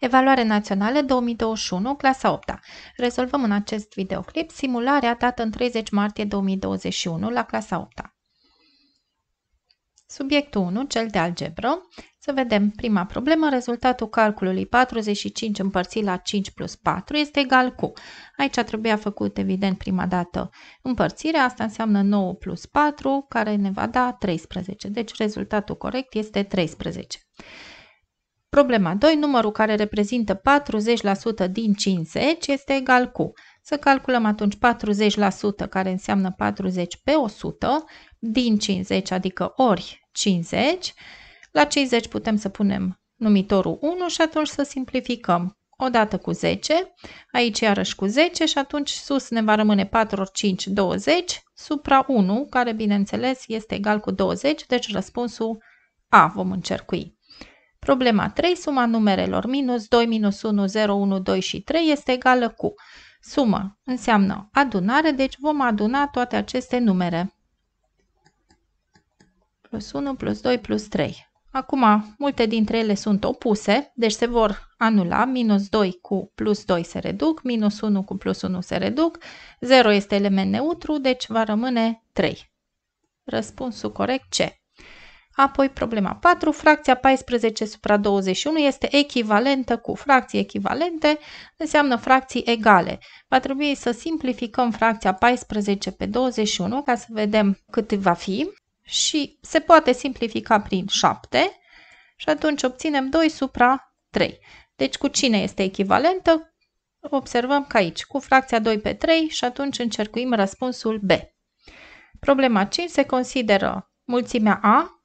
Evaluare națională 2021, clasa 8 -a. Rezolvăm în acest videoclip simularea dată în 30 martie 2021 la clasa 8 -a. Subiectul 1, cel de algebră. Să vedem prima problemă, rezultatul calculului 45 împărțit la 5 plus 4 este egal cu. Aici trebuia făcut evident prima dată împărțirea, asta înseamnă 9 plus 4 care ne va da 13, deci rezultatul corect este 13. Problema 2, numărul care reprezintă 40% din 50 este egal cu. Să calculăm atunci 40% care înseamnă 40 pe 100 din 50, adică ori 50. La 50 putem să punem numitorul 1 și atunci să simplificăm. Odată cu 10, aici iarăși cu 10 și atunci sus ne va rămâne 4 ori 5, 20, supra 1, care bineînțeles este egal cu 20, deci răspunsul A vom încercui. Problema 3, suma numerelor minus 2, minus 1, 0, 1, 2 și 3 este egală cu sumă înseamnă adunare, deci vom aduna toate aceste numere. Plus 1, plus 2, plus 3. Acum, multe dintre ele sunt opuse, deci se vor anula. Minus 2 cu plus 2 se reduc, minus 1 cu plus 1 se reduc, 0 este element neutru, deci va rămâne 3. Răspunsul corect C. Apoi problema 4, fracția 14 supra 21 este echivalentă cu fracții echivalente, înseamnă fracții egale. Va trebui să simplificăm fracția 14 pe 21 ca să vedem cât va fi și se poate simplifica prin 7 și atunci obținem 2 supra 3. Deci cu cine este echivalentă? Observăm că aici, cu fracția 2 pe 3 și atunci încercuim răspunsul B. Problema 5 se consideră mulțimea A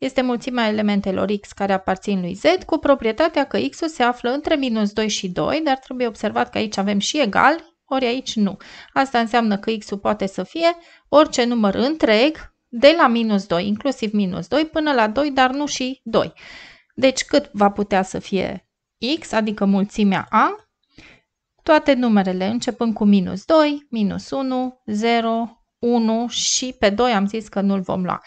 este mulțimea elementelor x care aparțin lui z cu proprietatea că x-ul se află între minus 2 și 2, dar trebuie observat că aici avem și egal, ori aici nu. Asta înseamnă că x-ul poate să fie orice număr întreg de la minus 2, inclusiv minus 2, până la 2, dar nu și 2. Deci cât va putea să fie x, adică mulțimea a, toate numerele începând cu minus 2, minus 1, 0, 1 și pe 2 am zis că nu-l vom lua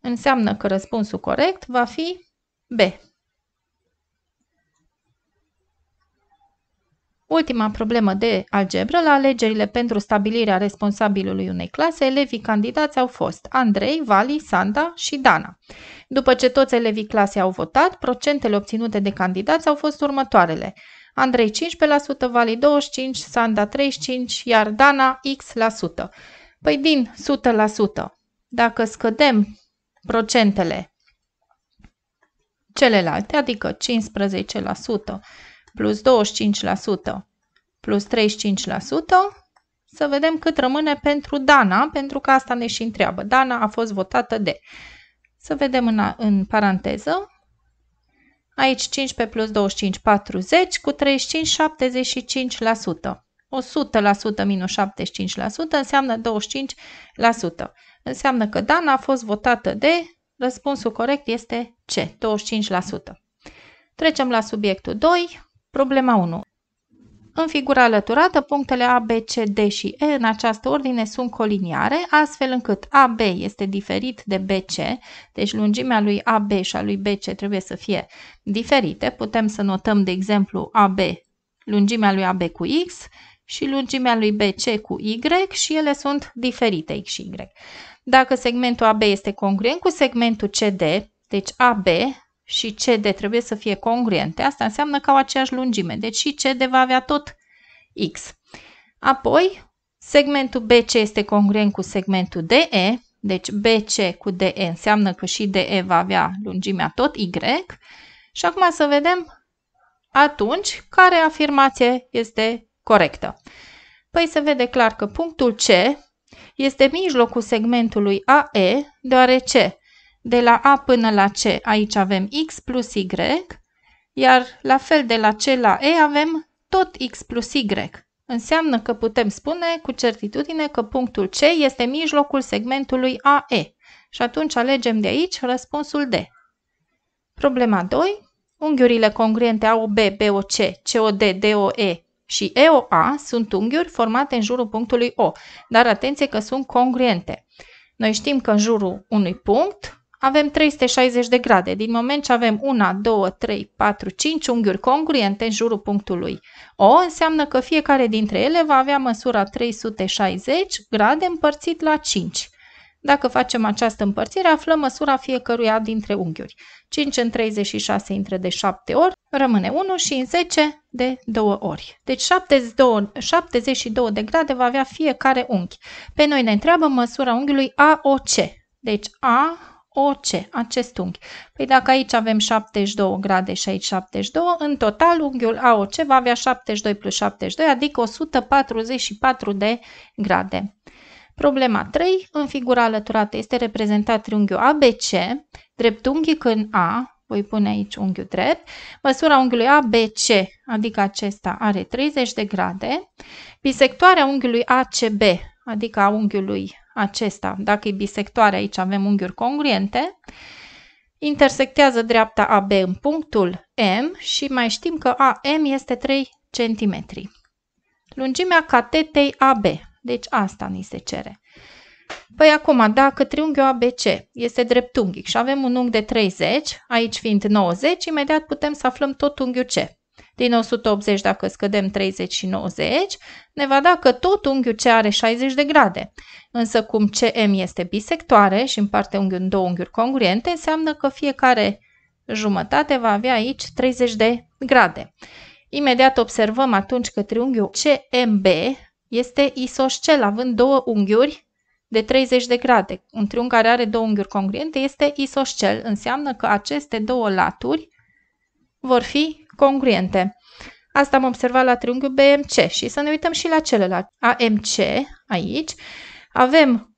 înseamnă că răspunsul corect va fi B. Ultima problemă de algebră, la alegerile pentru stabilirea responsabilului unei clase, elevii candidați au fost Andrei, Vali, Sanda și Dana. După ce toți elevii clasei au votat, procentele obținute de candidați au fost următoarele. Andrei 15%, Vali 25%, Sanda 35%, iar Dana X%. Păi din 100%, dacă scădem procentele celelalte, adică 15% plus 25% plus 35%, să vedem cât rămâne pentru Dana, pentru că asta ne și întreabă. Dana a fost votată de. Să vedem în, în paranteză. Aici 15 plus 25, 40, cu 35, 75%. 100% minus 75% înseamnă 25%. Înseamnă că Dana a fost votată de... Răspunsul corect este C, 25%. Trecem la subiectul 2, problema 1. În figura alăturată, punctele A, B, C, D și E în această ordine sunt coliniare, astfel încât AB este diferit de BC, deci lungimea lui AB și a lui BC trebuie să fie diferite. Putem să notăm, de exemplu, AB, lungimea lui AB cu X și lungimea lui BC cu Y și ele sunt diferite X și Y. Dacă segmentul AB este congruent cu segmentul CD, deci AB și CD trebuie să fie congruente, asta înseamnă că au aceeași lungime, deci și CD va avea tot X. Apoi, segmentul BC este congruent cu segmentul DE, deci BC cu DE înseamnă că și DE va avea lungimea tot Y. Și acum să vedem atunci care afirmație este corectă. Păi se vede clar că punctul C este mijlocul segmentului AE, deoarece de la A până la C aici avem X plus Y, iar la fel de la C la E avem tot X plus Y. Înseamnă că putem spune cu certitudine că punctul C este mijlocul segmentului AE. Și atunci alegem de aici răspunsul D. Problema 2. Unghiurile congruente AOB, BOC, COD, DOE și EOA sunt unghiuri formate în jurul punctului O, dar atenție că sunt congruente. Noi știm că în jurul unui punct avem 360 de grade. Din moment ce avem 1, 2, 3, 4, 5 unghiuri congruente în jurul punctului O, înseamnă că fiecare dintre ele va avea măsura 360 grade împărțit la 5. Dacă facem această împărțire, aflăm măsura fiecăruia dintre unghiuri. 5 în 36 intră de 7 ori, rămâne 1 și în 10 de 2 ori. Deci 72, 72 de grade va avea fiecare unghi. Pe noi ne întreabă măsura unghiului AOC. Deci A OC, acest unghi. Păi dacă aici avem 72 grade și aici 72, în total unghiul AOC va avea 72 plus 72, adică 144 de grade. Problema 3. În figura alăturată este reprezentat triunghiul ABC, dreptunghic în A, voi pune aici unghiul drept, măsura unghiului ABC, adică acesta are 30 de grade, bisectoarea unghiului ACB, adică a unghiului acesta, dacă e bisectoare, aici avem unghiuri congruente, intersectează dreapta AB în punctul M și mai știm că AM este 3 cm. Lungimea catetei AB, deci asta ni se cere. Păi acum, dacă triunghiul ABC este dreptunghic și avem un unghi de 30, aici fiind 90, imediat putem să aflăm tot unghiul C. Din 180, dacă scădem 30 și 90, ne va da că tot unghiul C are 60 de grade. Însă cum CM este bisectoare și împarte unghiul în două unghiuri congruente, înseamnă că fiecare jumătate va avea aici 30 de grade. Imediat observăm atunci că triunghiul CMB este isoscel, având două unghiuri de 30 de grade. Un triunghi care are două unghiuri congruente este isoscel, înseamnă că aceste două laturi vor fi congruente. Asta am observat la triunghiul BMC și să ne uităm și la celălalt. AMC, aici, avem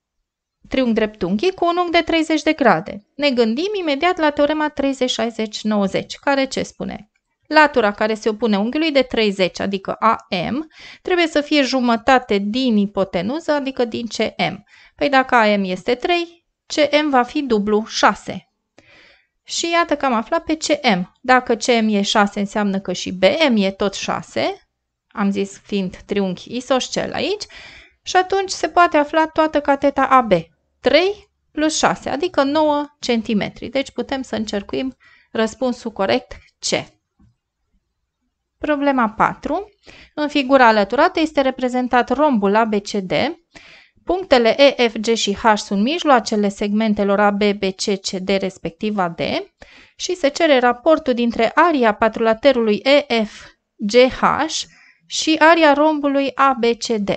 triunghi dreptunghi cu un unghi de 30 de grade. Ne gândim imediat la teorema 30-60-90, care ce spune? Latura care se opune unghiului de 30, adică AM, trebuie să fie jumătate din ipotenuză, adică din CM. Păi dacă AM este 3, CM va fi dublu 6. Și iată că am aflat pe CM. Dacă CM e 6, înseamnă că și BM e tot 6, am zis fiind triunghi isoscel aici, și atunci se poate afla toată cateta AB. 3 plus 6, adică 9 cm. Deci putem să încercuim răspunsul corect C. Problema 4. În figura alăturată este reprezentat rombul ABCD. Punctele E, F, G și H sunt mijloacele segmentelor AB, B, C, C, D respectiv AD și se cere raportul dintre aria patrulaterului E, F, G, H și aria rombului ABCD.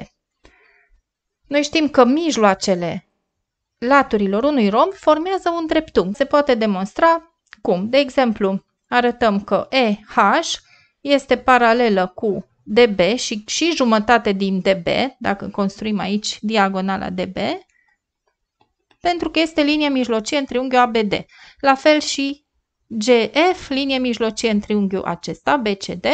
Noi știm că mijloacele laturilor unui romb formează un dreptunghi. Se poate demonstra cum? De exemplu, arătăm că E, H este paralelă cu DB și, și jumătate din DB, dacă construim aici diagonala DB, pentru că este linie mijlocie în triunghiul ABD. La fel și GF, linie mijlocie în triunghiul acesta, BCD,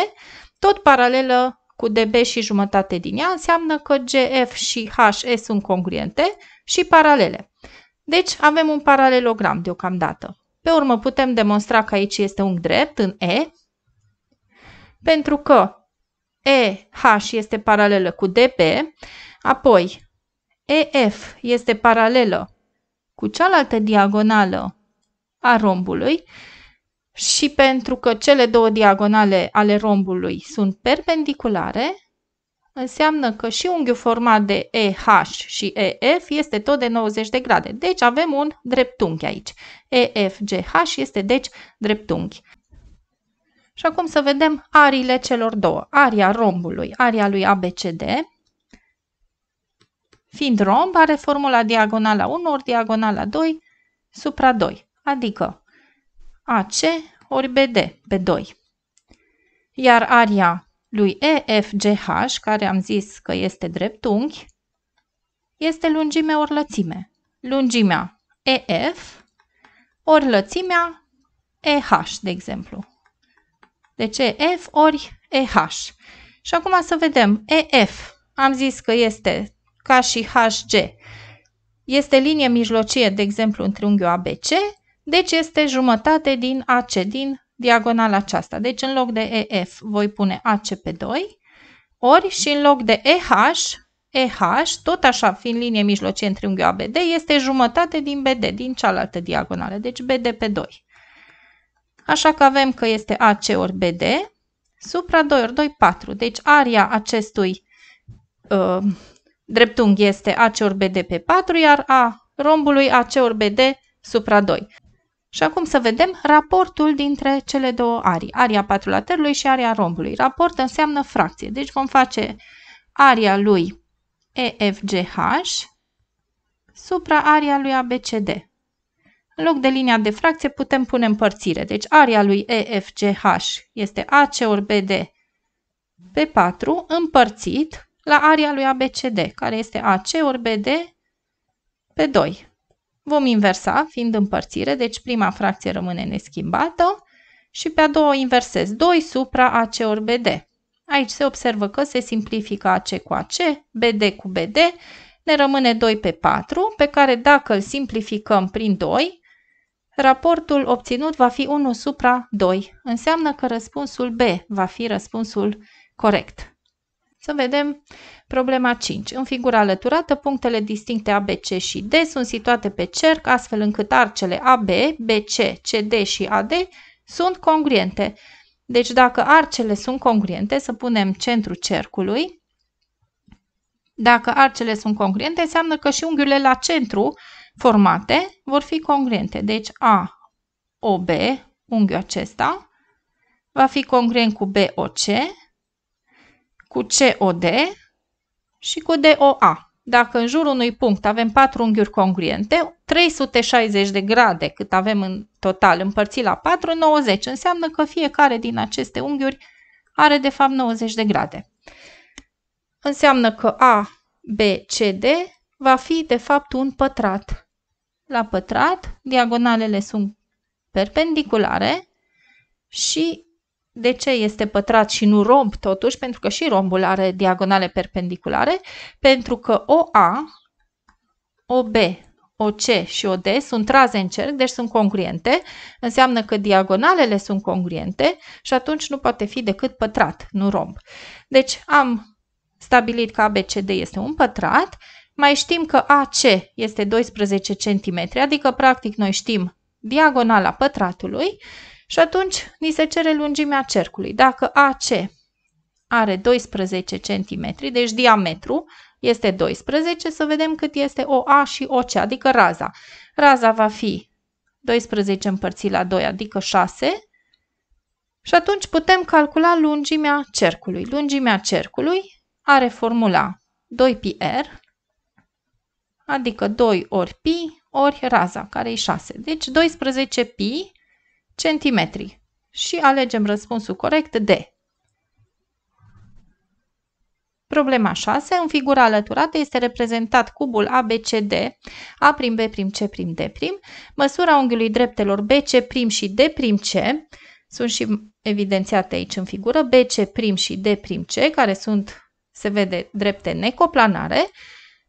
tot paralelă cu DB și jumătate din ea, înseamnă că GF și HS sunt congruente și paralele. Deci avem un paralelogram deocamdată. Pe urmă putem demonstra că aici este un drept în E, pentru că EH este paralelă cu DB, apoi EF este paralelă cu cealaltă diagonală a rombului și pentru că cele două diagonale ale rombului sunt perpendiculare, înseamnă că și unghiul format de EH și EF este tot de 90 de grade. Deci avem un dreptunghi aici. EFGH este deci dreptunghi. Și acum să vedem ariile celor două. Aria rombului, aria lui ABCD, fiind romb, are formula diagonala 1 adică ori diagonala 2 supra 2, adică AC ori BD pe 2. Iar aria lui EFGH, care am zis că este dreptunghi, este lungime ori lățime. Lungimea EF ori lățimea EH, de exemplu. Deci EF ori EH. Și acum să vedem. EF, am zis că este ca și HG. Este linie mijlocie, de exemplu, în triunghiul ABC, deci este jumătate din AC, din diagonala aceasta. Deci în loc de EF voi pune AC pe 2, ori și în loc de EH, EH, tot așa fiind linie mijlocie în triunghiul ABD, este jumătate din BD, din cealaltă diagonală, deci BD pe 2. Așa că avem că este AC ori BD supra 2 ori 2, 4. Deci aria acestui uh, dreptunghi este AC ori BD pe 4, iar a rombului AC ori BD supra 2. Și acum să vedem raportul dintre cele două arii, aria patrulaterului și aria rombului. Raport înseamnă fracție, deci vom face aria lui EFGH supra aria lui ABCD. În loc de linia de fracție putem pune împărțire. Deci area lui EFGH este AC ori BD pe 4 împărțit la area lui ABCD, care este AC ori BD pe 2. Vom inversa, fiind împărțire, deci prima fracție rămâne neschimbată și pe a doua o inversez 2 supra AC ori BD. Aici se observă că se simplifică AC cu AC, BD cu BD, ne rămâne 2 pe 4, pe care dacă îl simplificăm prin 2, raportul obținut va fi 1 supra 2. Înseamnă că răspunsul B va fi răspunsul corect. Să vedem problema 5. În figura alăturată, punctele distincte ABC și D sunt situate pe cerc, astfel încât arcele AB, BC, CD și AD sunt congruente. Deci dacă arcele sunt congruente, să punem centru cercului, dacă arcele sunt congruente, înseamnă că și unghiurile la centru formate vor fi congruente. Deci a b unghiul acesta, va fi congruent cu BOC, cu COD și cu DOA. Dacă în jurul unui punct avem patru unghiuri congruente, 360 de grade cât avem în total împărțit la 4, 90. Înseamnă că fiecare din aceste unghiuri are de fapt 90 de grade. Înseamnă că A, B, C, D va fi de fapt un pătrat la pătrat, diagonalele sunt perpendiculare și de ce este pătrat și nu romb totuși? Pentru că și rombul are diagonale perpendiculare, pentru că OA, OB, OC și OD sunt traze în cerc, deci sunt congruente, înseamnă că diagonalele sunt congruente și atunci nu poate fi decât pătrat, nu romb. Deci am stabilit că ABCD este un pătrat, mai știm că AC este 12 cm, adică practic noi știm diagonala pătratului și atunci ni se cere lungimea cercului. Dacă AC are 12 cm, deci diametru este 12, să vedem cât este OA și OC, adică raza. Raza va fi 12 împărțit la 2, adică 6, și atunci putem calcula lungimea cercului. Lungimea cercului are formula 2πr adică 2 ori pi ori raza, care e 6. Deci 12 pi centimetri. Și alegem răspunsul corect D. Problema 6. În figura alăturată este reprezentat cubul ABCD, A prim B prim C prim D prim, măsura unghiului dreptelor BC prim și D prim C, sunt și evidențiate aici în figură, BC prim și D prim C, care sunt, se vede, drepte necoplanare,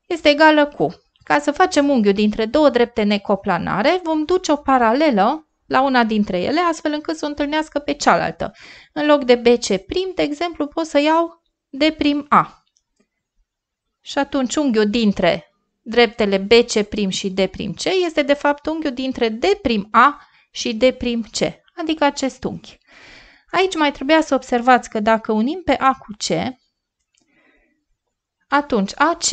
este egală cu ca să facem unghiul dintre două drepte necoplanare, vom duce o paralelă la una dintre ele, astfel încât să o întâlnească pe cealaltă. În loc de BC prim, de exemplu, pot să iau D prim A. Și atunci unghiul dintre dreptele BC prim și D prim C este de fapt unghiul dintre D prim A și D prim C, adică acest unghi. Aici mai trebuia să observați că dacă unim pe A cu C, atunci AC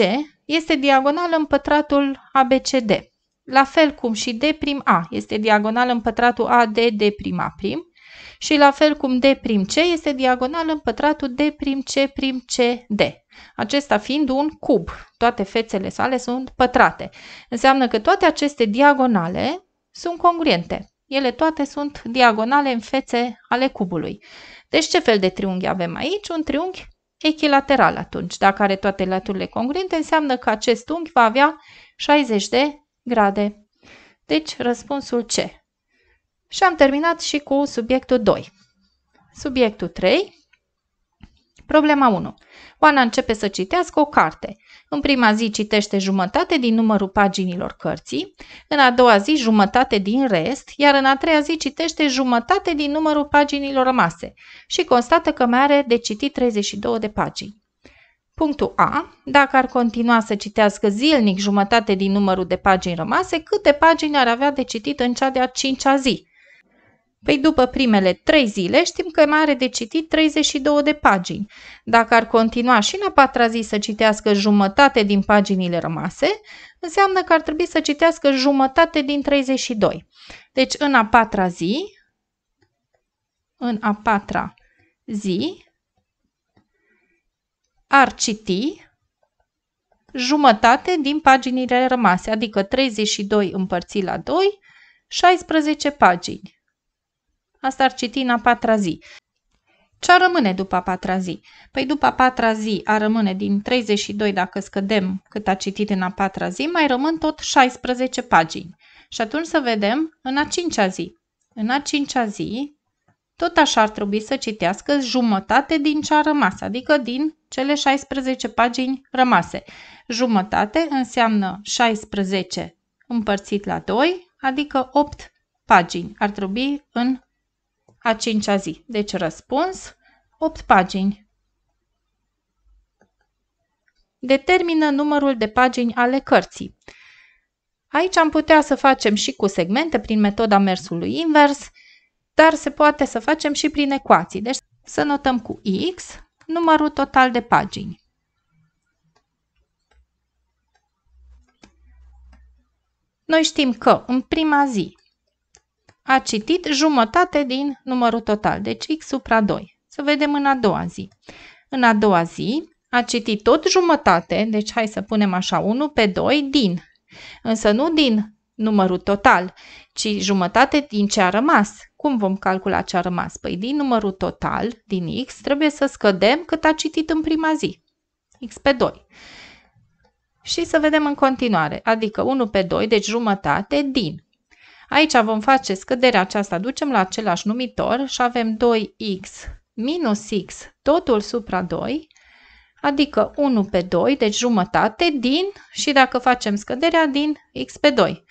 este diagonal în pătratul ABCD, la fel cum și D' A este diagonal în pătratul AD D' A' și la fel cum D'C este diagonal în pătratul D'C'C'D, acesta fiind un cub. Toate fețele sale sunt pătrate. Înseamnă că toate aceste diagonale sunt congruente. Ele toate sunt diagonale în fețe ale cubului. Deci ce fel de triunghi avem aici? Un triunghi echilateral atunci, dacă are toate laturile congruente, înseamnă că acest unghi va avea 60 de grade. Deci, răspunsul C. Și am terminat și cu subiectul 2. Subiectul 3. Problema 1. Oana începe să citească o carte. În prima zi citește jumătate din numărul paginilor cărții, în a doua zi jumătate din rest, iar în a treia zi citește jumătate din numărul paginilor rămase și constată că mai are de citit 32 de pagini. Punctul A. Dacă ar continua să citească zilnic jumătate din numărul de pagini rămase, câte pagini ar avea de citit în cea de-a cincea zi? Păi după primele trei zile știm că mai are de citit 32 de pagini. Dacă ar continua și în a patra zi să citească jumătate din paginile rămase, înseamnă că ar trebui să citească jumătate din 32. Deci în a patra zi, în a patra zi, ar citi jumătate din paginile rămase, adică 32 împărțit la 2, 16 pagini. Asta ar citi în a patra zi. Ce ar rămâne după a patra zi? Păi după a patra zi ar rămâne din 32, dacă scădem cât a citit în a patra zi, mai rămân tot 16 pagini. Și atunci să vedem în a cincea zi. În a cincea zi, tot așa ar trebui să citească jumătate din ce a rămas, adică din cele 16 pagini rămase. Jumătate înseamnă 16 împărțit la 2, adică 8 pagini ar trebui în a cincea zi. Deci răspuns 8 pagini. Determină numărul de pagini ale cărții. Aici am putea să facem și cu segmente prin metoda mersului invers, dar se poate să facem și prin ecuații. Deci să notăm cu x numărul total de pagini. Noi știm că în prima zi a citit jumătate din numărul total, deci x supra 2. Să vedem în a doua zi. În a doua zi a citit tot jumătate, deci hai să punem așa 1 pe 2 din, însă nu din numărul total, ci jumătate din ce a rămas. Cum vom calcula ce a rămas? Păi din numărul total, din x, trebuie să scădem cât a citit în prima zi, x pe 2. Și să vedem în continuare, adică 1 pe 2, deci jumătate din Aici vom face scăderea aceasta, ducem la același numitor și avem 2x minus x totul supra 2, adică 1 pe 2, deci jumătate din, și dacă facem scăderea, din x pe 2.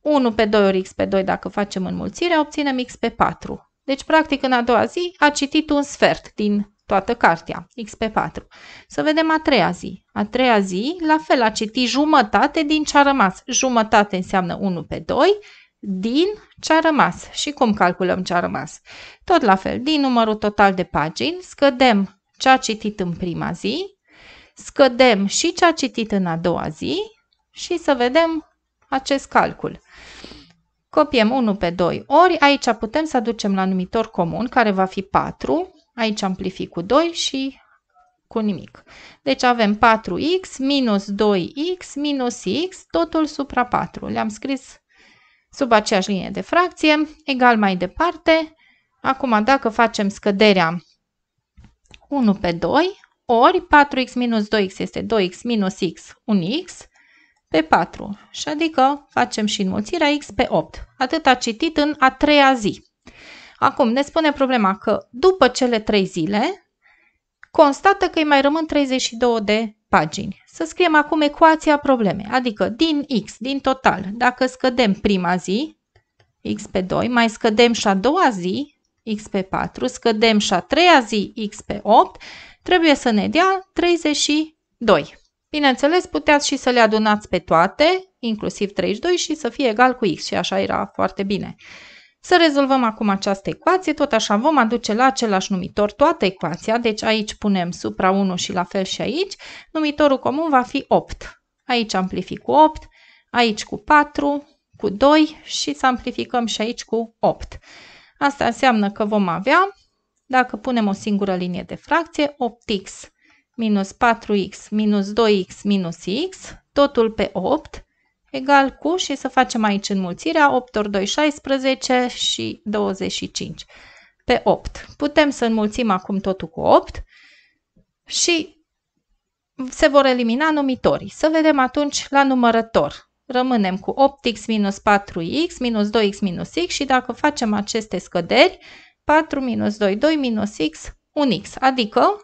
1 pe 2 ori x pe 2, dacă facem înmulțirea, obținem x pe 4. Deci, practic, în a doua zi a citit un sfert din toată cartea, x pe 4. Să vedem a treia zi. A treia zi, la fel, a citit jumătate din ce a rămas. Jumătate înseamnă 1 pe 2, din ce a rămas. Și cum calculăm ce a rămas? Tot la fel, din numărul total de pagini, scădem ce a citit în prima zi, scădem și ce a citit în a doua zi și să vedem acest calcul. Copiem 1 pe 2 ori, aici putem să aducem la numitor comun, care va fi 4, aici amplific cu 2 și cu nimic. Deci avem 4x minus 2x minus x, totul supra 4. Le-am scris sub aceeași linie de fracție, egal mai departe. Acum, dacă facem scăderea 1 pe 2, ori 4x minus 2x este 2x minus x, un x, pe 4. Și adică facem și înmulțirea x pe 8. Atât a citit în a treia zi. Acum, ne spune problema că după cele 3 zile, constată că îi mai rămân 32 de pagini. Să scriem acum ecuația problemei, adică din x, din total, dacă scădem prima zi, x pe 2, mai scădem și a doua zi, x pe 4, scădem și a treia zi, x pe 8, trebuie să ne dea 32. Bineînțeles, puteați și să le adunați pe toate, inclusiv 32, și să fie egal cu x și așa era foarte bine. Să rezolvăm acum această ecuație, tot așa vom aduce la același numitor toată ecuația, deci aici punem supra 1 și la fel și aici, numitorul comun va fi 8. Aici amplific cu 8, aici cu 4, cu 2 și să amplificăm și aici cu 8. Asta înseamnă că vom avea, dacă punem o singură linie de fracție, 8x minus 4x minus 2x minus x, totul pe 8, egal cu, și să facem aici înmulțirea, 8 ori 2, 16 și 25 pe 8. Putem să înmulțim acum totul cu 8 și se vor elimina numitorii. Să vedem atunci la numărător. Rămânem cu 8x minus 4x minus 2x minus x și dacă facem aceste scăderi, 4 minus 2, 2 minus x, 1x, adică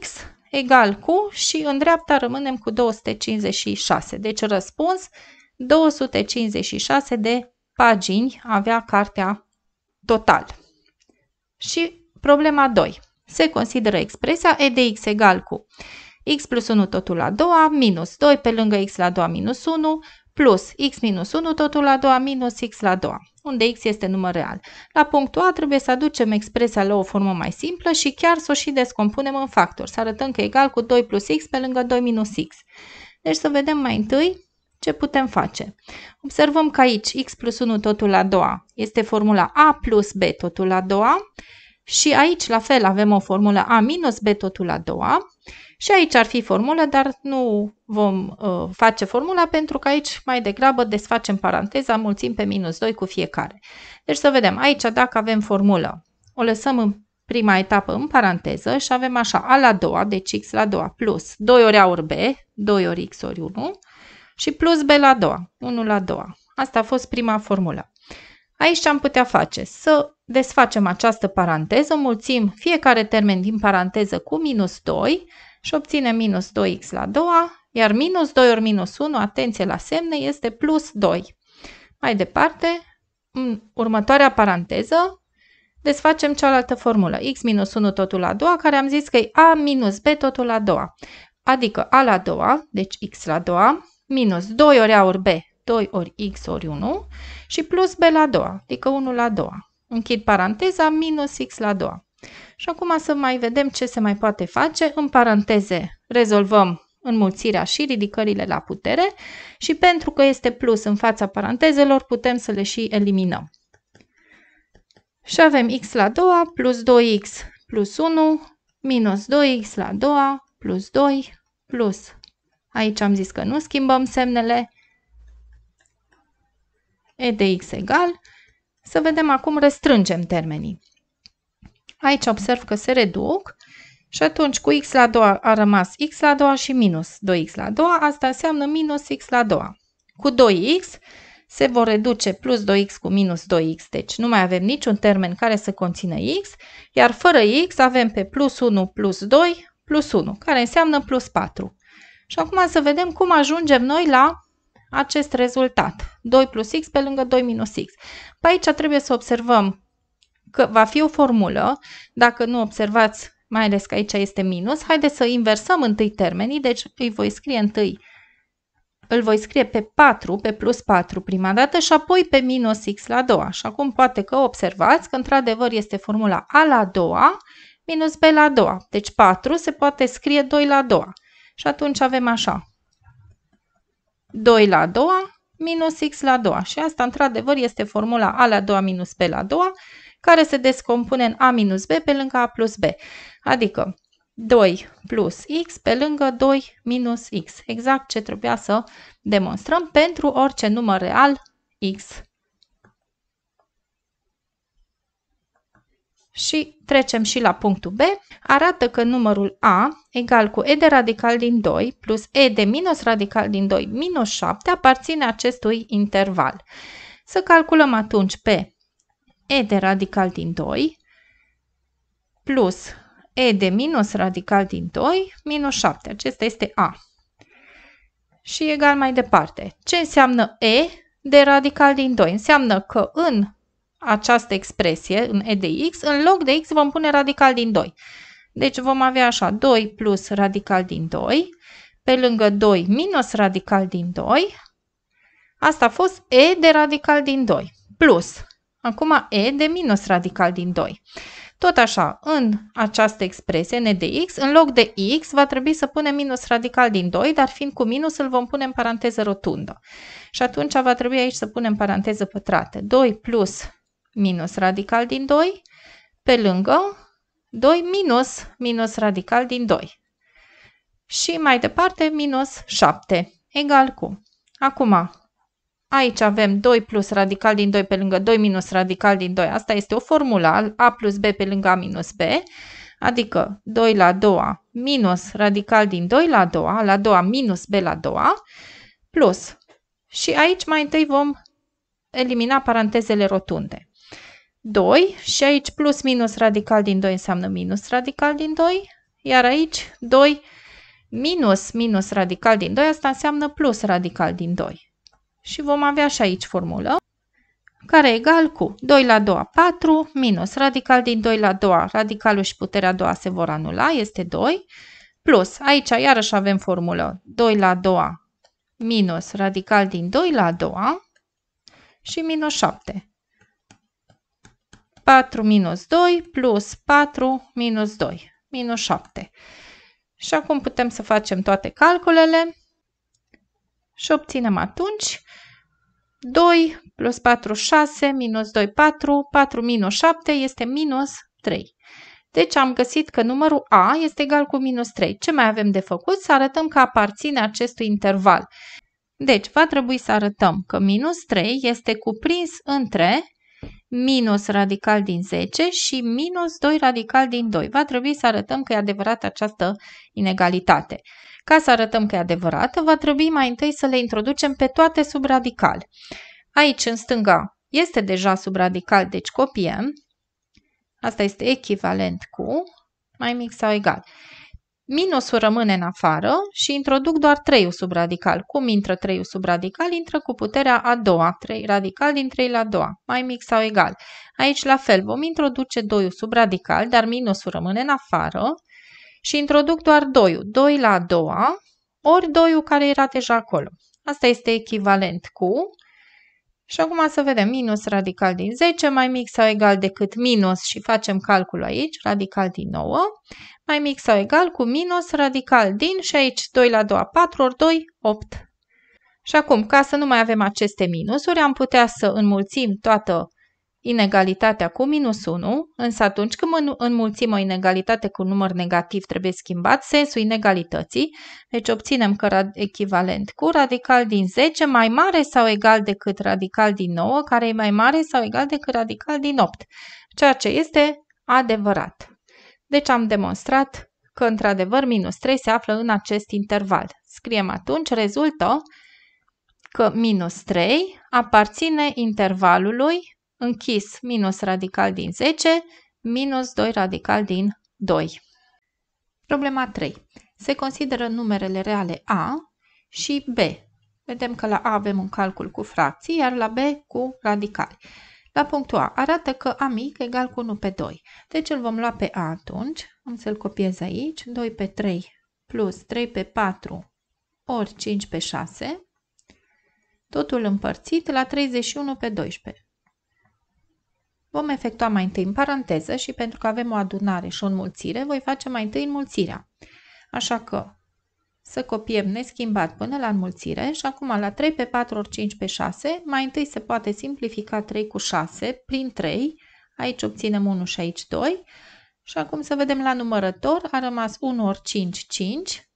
x egal cu și în dreapta rămânem cu 256. Deci răspuns 256 de pagini avea cartea total. Și problema 2. Se consideră expresia e de x egal cu x plus 1 totul la 2, minus 2 pe lângă x la 2 minus 1, plus x minus 1 totul la 2 doua minus x la 2, doua, unde x este număr real. La punctul A trebuie să aducem expresia la o formă mai simplă și chiar să o și descompunem în factori, să arătăm că e egal cu 2 plus x pe lângă 2 minus x. Deci să vedem mai întâi ce putem face? Observăm că aici x plus 1 totul la doua este formula a plus b totul la doua și aici la fel avem o formulă a minus b totul la doua și aici ar fi formula, dar nu vom uh, face formula pentru că aici mai degrabă desfacem paranteza, mulțim pe minus 2 cu fiecare. Deci să vedem, aici dacă avem formulă, o lăsăm în prima etapă în paranteză și avem așa a la doua, deci x la doua plus 2 ori a ori b, 2 ori x ori 1 și plus b la doua, 1 la doua. Asta a fost prima formulă. Aici ce am putea face? Să desfacem această paranteză, mulțim fiecare termen din paranteză cu minus 2 și obține minus 2x la 2, iar minus 2 ori minus 1, atenție la semne, este plus 2. Mai departe, în următoarea paranteză, desfacem cealaltă formulă. x minus 1 totul la 2, care am zis că e a minus b totul la 2, Adică a la 2, deci x la 2, minus 2 ori a ori b, 2 ori x ori 1 și plus b la 2, adică 1 la 2. Închid paranteza, minus x la 2. Și acum să mai vedem ce se mai poate face. În paranteze, rezolvăm înmulțirea și ridicările la putere și pentru că este plus în fața parantezelor, putem să le și eliminăm. Și avem x la 2 plus 2x plus 1 minus 2x la 2 plus 2 plus. Aici am zis că nu schimbăm semnele. e de x egal. Să vedem acum restrângem termenii. Aici observ că se reduc și atunci cu x la 2 a rămas x la 2 și minus 2x la 2, asta înseamnă minus x la 2. Cu 2x se vor reduce plus 2x cu minus 2x, deci nu mai avem niciun termen care să conțină x, iar fără x avem pe plus 1 plus 2 plus 1, care înseamnă plus 4. Și acum să vedem cum ajungem noi la acest rezultat. 2 plus x pe lângă 2 minus x. Pe aici trebuie să observăm că va fi o formulă, dacă nu observați, mai ales că aici este minus, haideți să inversăm întâi termenii, deci îi voi scrie întâi, îl voi scrie pe 4, pe plus 4 prima dată și apoi pe minus x la a doua. Și acum poate că observați că într-adevăr este formula a la a doua minus b la a doua. Deci 4 se poate scrie 2 la a doua. Și atunci avem așa, 2 la a doua minus x la a doua. Și asta, într-adevăr, este formula a la a doua minus b la a doua care se descompune în A minus B pe lângă A plus B, adică 2 plus x pe lângă 2 minus x, exact ce trebuia să demonstrăm pentru orice număr real x. Și trecem și la punctul B. Arată că numărul A egal cu e de radical din 2 plus e de minus radical din 2 minus 7 aparține acestui interval. Să calculăm atunci pe e de radical din 2 plus e de minus radical din 2 minus 7. Acesta este a. Și egal mai departe. Ce înseamnă e de radical din 2? Înseamnă că în această expresie, în e de x, în loc de x vom pune radical din 2. Deci vom avea așa 2 plus radical din 2, pe lângă 2 minus radical din 2, asta a fost e de radical din 2, plus Acum e de minus radical din 2. Tot așa, în această expresie n de x, în loc de x va trebui să punem minus radical din 2, dar fiind cu minus îl vom pune în paranteză rotundă. Și atunci va trebui aici să punem paranteză pătrată. 2 plus minus radical din 2 pe lângă 2 minus minus radical din 2. Și mai departe minus 7 egal cu. Acum, Aici avem 2 plus radical din 2 pe lângă 2 minus radical din 2. Asta este o formulă, a plus b pe lângă a minus b, adică 2 la 2 minus radical din 2 la 2, la 2 minus b la 2, plus. Și aici mai întâi vom elimina parantezele rotunde. 2 și aici plus minus radical din 2 înseamnă minus radical din 2, iar aici 2 minus minus radical din 2, asta înseamnă plus radical din 2 și vom avea și aici formulă care e egal cu 2 la 2, 4, minus radical din 2 la 2, radicalul și puterea 2 se vor anula, este 2, plus, aici iarăși avem formulă 2 la 2 minus radical din 2 la 2 și minus 7. 4 minus 2 plus 4 minus 2, minus 7. Și acum putem să facem toate calculele și obținem atunci 2 plus 4, 6, minus 2, 4, 4 minus 7 este minus 3. Deci am găsit că numărul A este egal cu minus 3. Ce mai avem de făcut? Să arătăm că aparține acestui interval. Deci va trebui să arătăm că minus 3 este cuprins între minus radical din 10 și minus 2 radical din 2. Va trebui să arătăm că e adevărat această inegalitate. Ca să arătăm că e adevărat, va trebui mai întâi să le introducem pe toate sub radical. Aici, în stânga, este deja sub radical, deci copiem. Asta este echivalent cu mai mic sau egal. Minusul rămâne în afară și introduc doar 3 sub radical. Cum intră 3 sub radical? Intră cu puterea a doua, 3 radical din 3 la a doua, mai mic sau egal. Aici la fel, vom introduce 2 sub radical, dar minusul rămâne în afară și introduc doar 2 2 la a doua, ori 2 care era deja acolo. Asta este echivalent cu... Și acum să vedem, minus radical din 10 mai mic sau egal decât minus și facem calculul aici, radical din 9, mai mic sau egal cu minus radical din și aici 2 la 2, 4 ori 2, 8. Și acum, ca să nu mai avem aceste minusuri, am putea să înmulțim toată inegalitatea cu minus 1, însă atunci când înmulțim o inegalitate cu un număr negativ trebuie schimbat sensul inegalității, deci obținem că echivalent cu radical din 10 mai mare sau egal decât radical din 9, care e mai mare sau egal decât radical din 8, ceea ce este adevărat. Deci am demonstrat că într-adevăr minus 3 se află în acest interval. Scriem atunci, rezultă că minus 3 aparține intervalului închis minus radical din 10, minus 2 radical din 2. Problema 3. Se consideră numerele reale A și B. Vedem că la A avem un calcul cu fracții, iar la B cu radicali. La punctul A arată că A mic egal cu 1 pe 2. Deci îl vom lua pe A atunci, am să-l copiez aici, 2 pe 3 plus 3 pe 4 ori 5 pe 6, totul împărțit la 31 pe 12. Vom efectua mai întâi în paranteză și pentru că avem o adunare și o înmulțire, voi face mai întâi înmulțirea. Așa că să copiem neschimbat până la înmulțire și acum la 3 pe 4 ori 5 pe 6, mai întâi se poate simplifica 3 cu 6 prin 3, aici obținem 1 și aici 2, și acum să vedem la numărător, a rămas 1 ori 5, 5,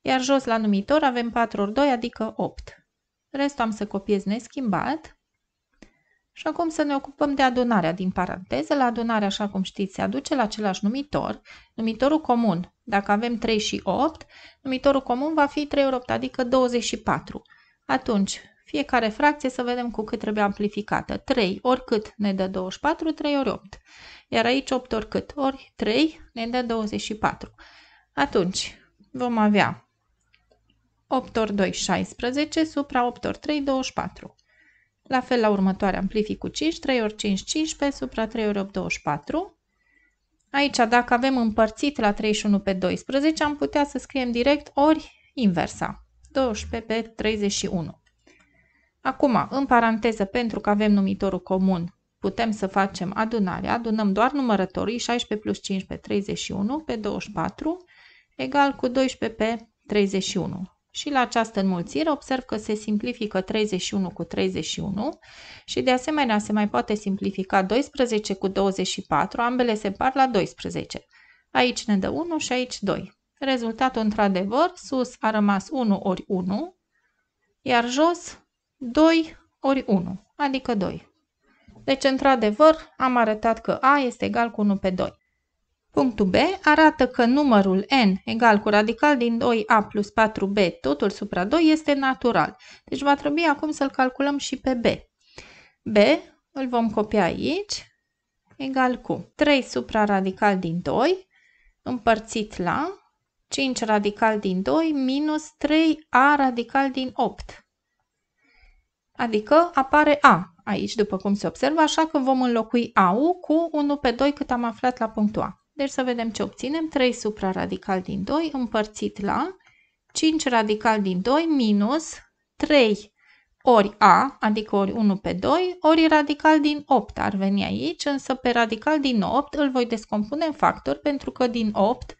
iar jos la numitor avem 4 ori 2, adică 8. Restul am să copiez neschimbat și acum să ne ocupăm de adunarea din paranteză. La adunare, așa cum știți, se aduce la același numitor. Numitorul comun, dacă avem 3 și 8, numitorul comun va fi 3 ori 8, adică 24. Atunci, fiecare fracție să vedem cu cât trebuie amplificată. 3 ori cât ne dă 24, 3 ori 8. Iar aici 8 ori cât? Ori 3 ne dă 24. Atunci, vom avea 8 ori 2, 16, supra 8 ori 3, 24. La fel la următoare amplific cu 5, 3 ori 5, 15, supra 3 ori 8, 24. Aici dacă avem împărțit la 31 pe 12, am putea să scriem direct ori inversa, 12 pe 31. Acum, în paranteză, pentru că avem numitorul comun, putem să facem adunarea. Adunăm doar numărătorii, 16 plus 5 pe 31 pe 24, egal cu 12 pe 31. Și la această înmulțire observ că se simplifică 31 cu 31 și de asemenea se mai poate simplifica 12 cu 24, ambele se par la 12. Aici ne dă 1 și aici 2. Rezultatul într-adevăr, sus a rămas 1 ori 1, iar jos 2 ori 1, adică 2. Deci, într-adevăr, am arătat că A este egal cu 1 pe 2. Punctul B arată că numărul n egal cu radical din 2a plus 4b totul supra 2 este natural. Deci va trebui acum să-l calculăm și pe b. b îl vom copia aici, egal cu 3 supra radical din 2 împărțit la 5 radical din 2 minus 3a radical din 8. Adică apare a aici, după cum se observă, așa că vom înlocui a ul cu 1 pe 2 cât am aflat la punctul A. Deci să vedem ce obținem. 3 supra-radical din 2 împărțit la 5 radical din 2 minus 3 ori a, adică ori 1 pe 2, ori radical din 8 ar veni aici, însă pe radical din 8 îl voi descompune în factor pentru că din 8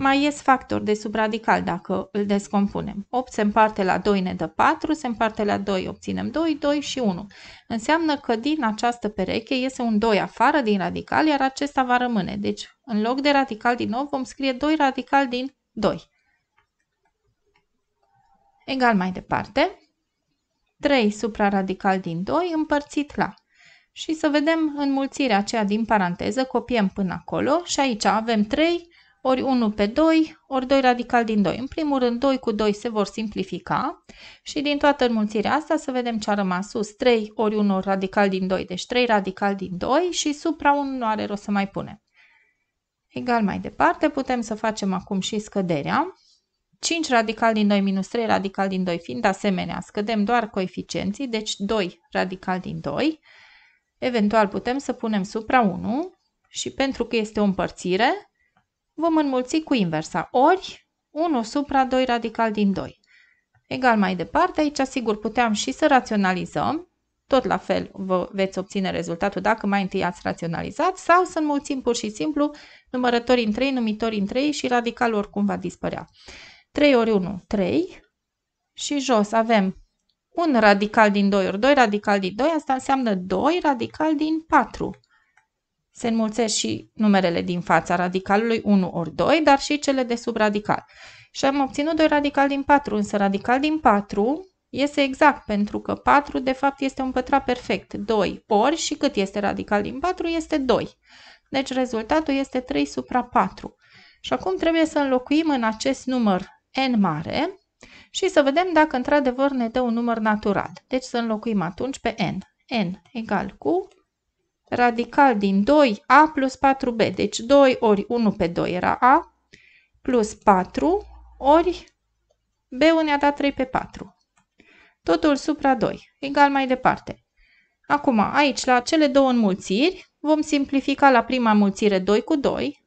mai ies factor de subradical dacă îl descompunem. 8 se împarte la 2 ne dă 4, se împarte la 2 obținem 2, 2 și 1. Înseamnă că din această pereche iese un 2 afară din radical, iar acesta va rămâne. Deci în loc de radical din nou vom scrie 2 radical din 2. Egal mai departe. 3 supraradical din 2 împărțit la și să vedem înmulțirea aceea din paranteză, copiem până acolo și aici avem 3 ori 1 pe 2, ori 2 radical din 2. În primul rând, 2 cu 2 se vor simplifica și din toată înmulțirea asta să vedem ce a rămas sus. 3 ori 1 ori radical din 2, deci 3 radical din 2 și supra 1 nu are rost să mai punem. Egal mai departe, putem să facem acum și scăderea. 5 radical din 2 minus 3 radical din 2 fiind asemenea, scădem doar coeficienții, deci 2 radical din 2. Eventual putem să punem supra 1 și pentru că este o împărțire, vom înmulți cu inversa, ori 1 supra 2 radical din 2. Egal mai departe, aici sigur puteam și să raționalizăm, tot la fel vă veți obține rezultatul dacă mai întâi ați raționalizat, sau să înmulțim pur și simplu numărătorii în 3, numitorii în 3 și radicalul oricum va dispărea. 3 ori 1, 3 și jos avem un radical din 2 ori 2 radical din 2, asta înseamnă 2 radical din 4 se înmulțesc și numerele din fața radicalului 1 ori 2, dar și cele de sub radical. Și am obținut 2 radical din 4, însă radical din 4 iese exact, pentru că 4 de fapt este un pătrat perfect, 2 ori și cât este radical din 4 este 2. Deci rezultatul este 3 supra 4. Și acum trebuie să înlocuim în acest număr n mare și să vedem dacă într-adevăr ne dă un număr natural. Deci să înlocuim atunci pe n. n egal cu radical din 2a plus 4b, deci 2 ori 1 pe 2 era a, plus 4 ori b-ul ne-a dat 3 pe 4. Totul supra 2, egal mai departe. Acum, aici, la cele două înmulțiri, vom simplifica la prima mulțire 2 cu 2,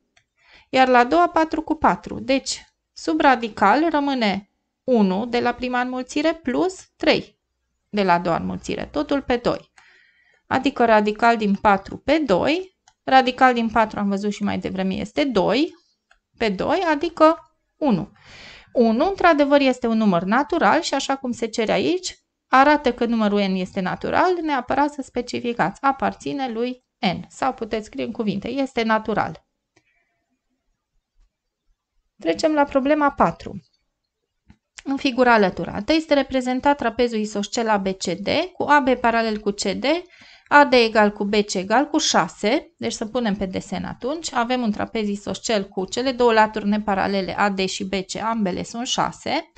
iar la a doua 4 cu 4. Deci, sub radical rămâne 1 de la prima înmulțire plus 3 de la a doua înmulțire, totul pe 2 adică radical din 4 pe 2, radical din 4 am văzut și mai devreme este 2 pe 2, adică 1. 1, într-adevăr, este un număr natural și așa cum se cere aici, arată că numărul n este natural, neapărat să specificați, aparține lui n. Sau puteți scrie în cuvinte, este natural. Trecem la problema 4. În figura alăturată este reprezentat trapezul isoscel ABCD cu AB paralel cu CD a de egal cu BC egal cu 6, deci să punem pe desen atunci, avem un trapez isoscel cu cele două laturi neparalele AD și BC, ambele sunt 6,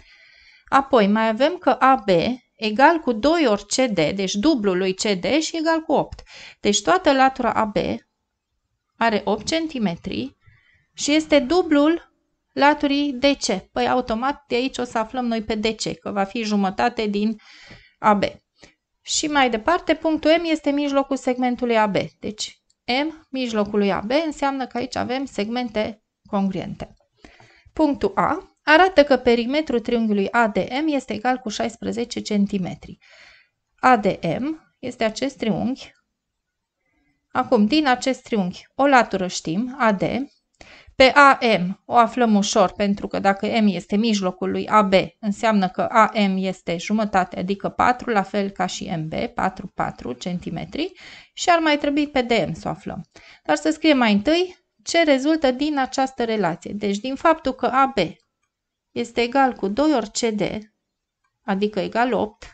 apoi mai avem că AB egal cu 2 ori CD, deci dublul lui CD și egal cu 8. Deci toată latura AB are 8 cm și este dublul laturii DC. Păi automat de aici o să aflăm noi pe DC, că va fi jumătate din AB. Și mai departe, punctul M este mijlocul segmentului AB. Deci M mijlocului AB înseamnă că aici avem segmente congruente. Punctul A arată că perimetrul triunghiului ADM este egal cu 16 cm. ADM este acest triunghi. Acum, din acest triunghi, o latură știm, AD, pe AM o aflăm ușor pentru că dacă M este mijlocul lui AB, înseamnă că AM este jumătate, adică 4, la fel ca și MB, 4, 4 cm și ar mai trebui pe DM să o aflăm. Dar să scriem mai întâi ce rezultă din această relație. Deci din faptul că AB este egal cu 2 ori CD, adică egal 8,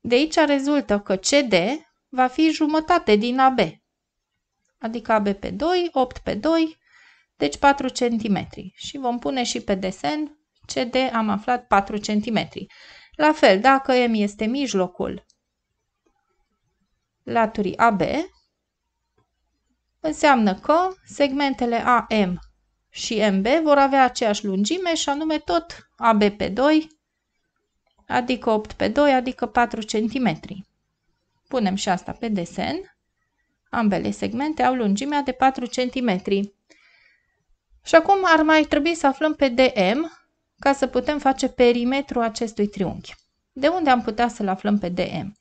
de aici rezultă că CD va fi jumătate din AB, adică AB pe 2, 8 pe 2, deci 4 cm. Și vom pune și pe desen CD am aflat 4 cm. La fel, dacă M este mijlocul laturii AB, înseamnă că segmentele AM și MB vor avea aceeași lungime și anume tot AB pe 2, adică 8 pe 2, adică 4 cm. Punem și asta pe desen. Ambele segmente au lungimea de 4 cm. Și acum ar mai trebui să aflăm pe DM ca să putem face perimetrul acestui triunghi. De unde am putea să-l aflăm pe DM?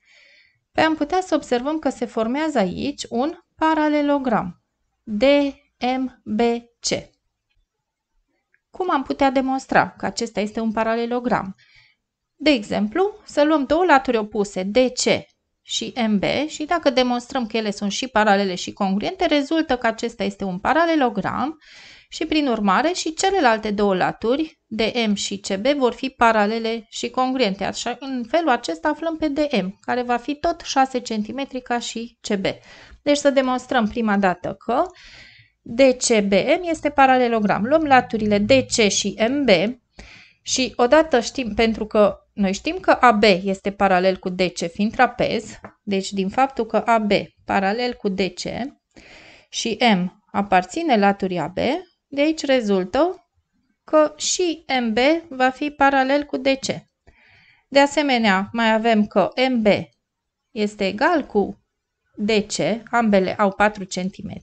Păi am putea să observăm că se formează aici un paralelogram. DMBC. Cum am putea demonstra că acesta este un paralelogram? De exemplu, să luăm două laturi opuse, DC și MB, și dacă demonstrăm că ele sunt și paralele și congruente, rezultă că acesta este un paralelogram și prin urmare și celelalte două laturi, DM și CB, vor fi paralele și congruente. Așa, în felul acesta aflăm pe DM, care va fi tot 6 cm ca și CB. Deci să demonstrăm prima dată că DCBM este paralelogram. Luăm laturile DC și MB și odată știm, pentru că noi știm că AB este paralel cu DC fiind trapez, deci din faptul că AB paralel cu DC și M aparține laturii AB, de aici rezultă că și MB va fi paralel cu DC. De asemenea, mai avem că MB este egal cu DC, ambele au 4 cm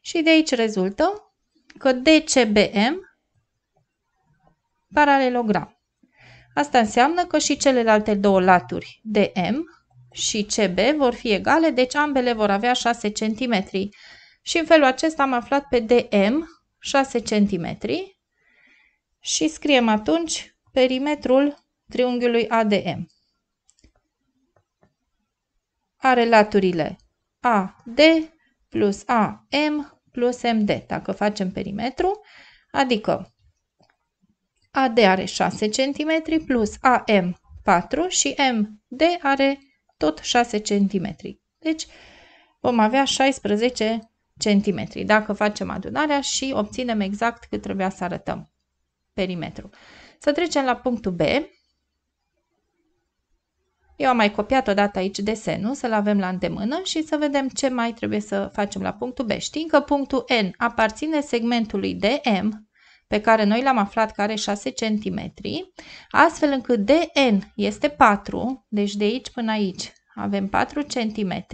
și de aici rezultă că DCBM paralelogram. Asta înseamnă că și celelalte două laturi DM și CB vor fi egale, deci ambele vor avea 6 cm. Și în felul acesta am aflat pe DM 6 cm și scriem atunci perimetrul triunghiului ADM. Are laturile AD plus AM plus MD, dacă facem perimetru, adică AD are 6 cm plus AM 4 și MD are tot 6 cm. Deci vom avea 16 cm centimetri. Dacă facem adunarea și obținem exact cât trebuia să arătăm perimetru. Să trecem la punctul B. Eu am mai copiat odată aici desenul, să-l avem la îndemână și să vedem ce mai trebuie să facem la punctul B. Știm că punctul N aparține segmentului DM, pe care noi l-am aflat că are 6 cm, astfel încât DN este 4, deci de aici până aici avem 4 cm.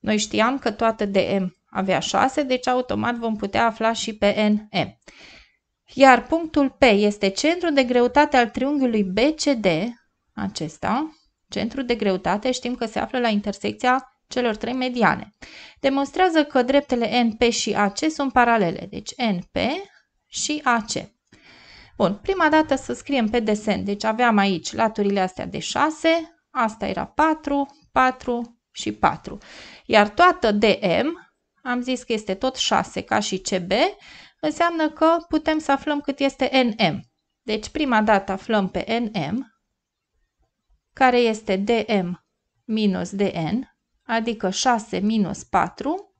Noi știam că toată DM avea 6, deci automat vom putea afla și pe NE. Iar punctul P este centrul de greutate al triunghiului BCD, acesta, centrul de greutate știm că se află la intersecția celor trei mediane. Demonstrează că dreptele NP și AC sunt paralele, deci NP și AC. Bun, prima dată să scriem pe desen, deci aveam aici laturile astea de 6, asta era 4, 4 și 4. Iar toată DM am zis că este tot 6 ca și CB, înseamnă că putem să aflăm cât este NM. Deci prima dată aflăm pe NM, care este DM minus DN, adică 6 minus 4,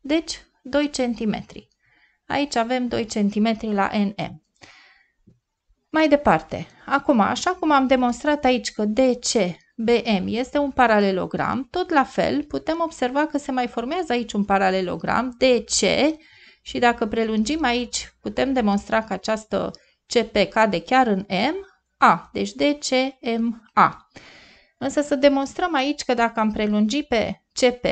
deci 2 cm. Aici avem 2 cm la NM. Mai departe, acum, așa cum am demonstrat aici că DC BM este un paralelogram, tot la fel putem observa că se mai formează aici un paralelogram DC și dacă prelungim aici putem demonstra că această CP cade chiar în M, A, deci DCMA. Însă să demonstrăm aici că dacă am prelungi pe CP,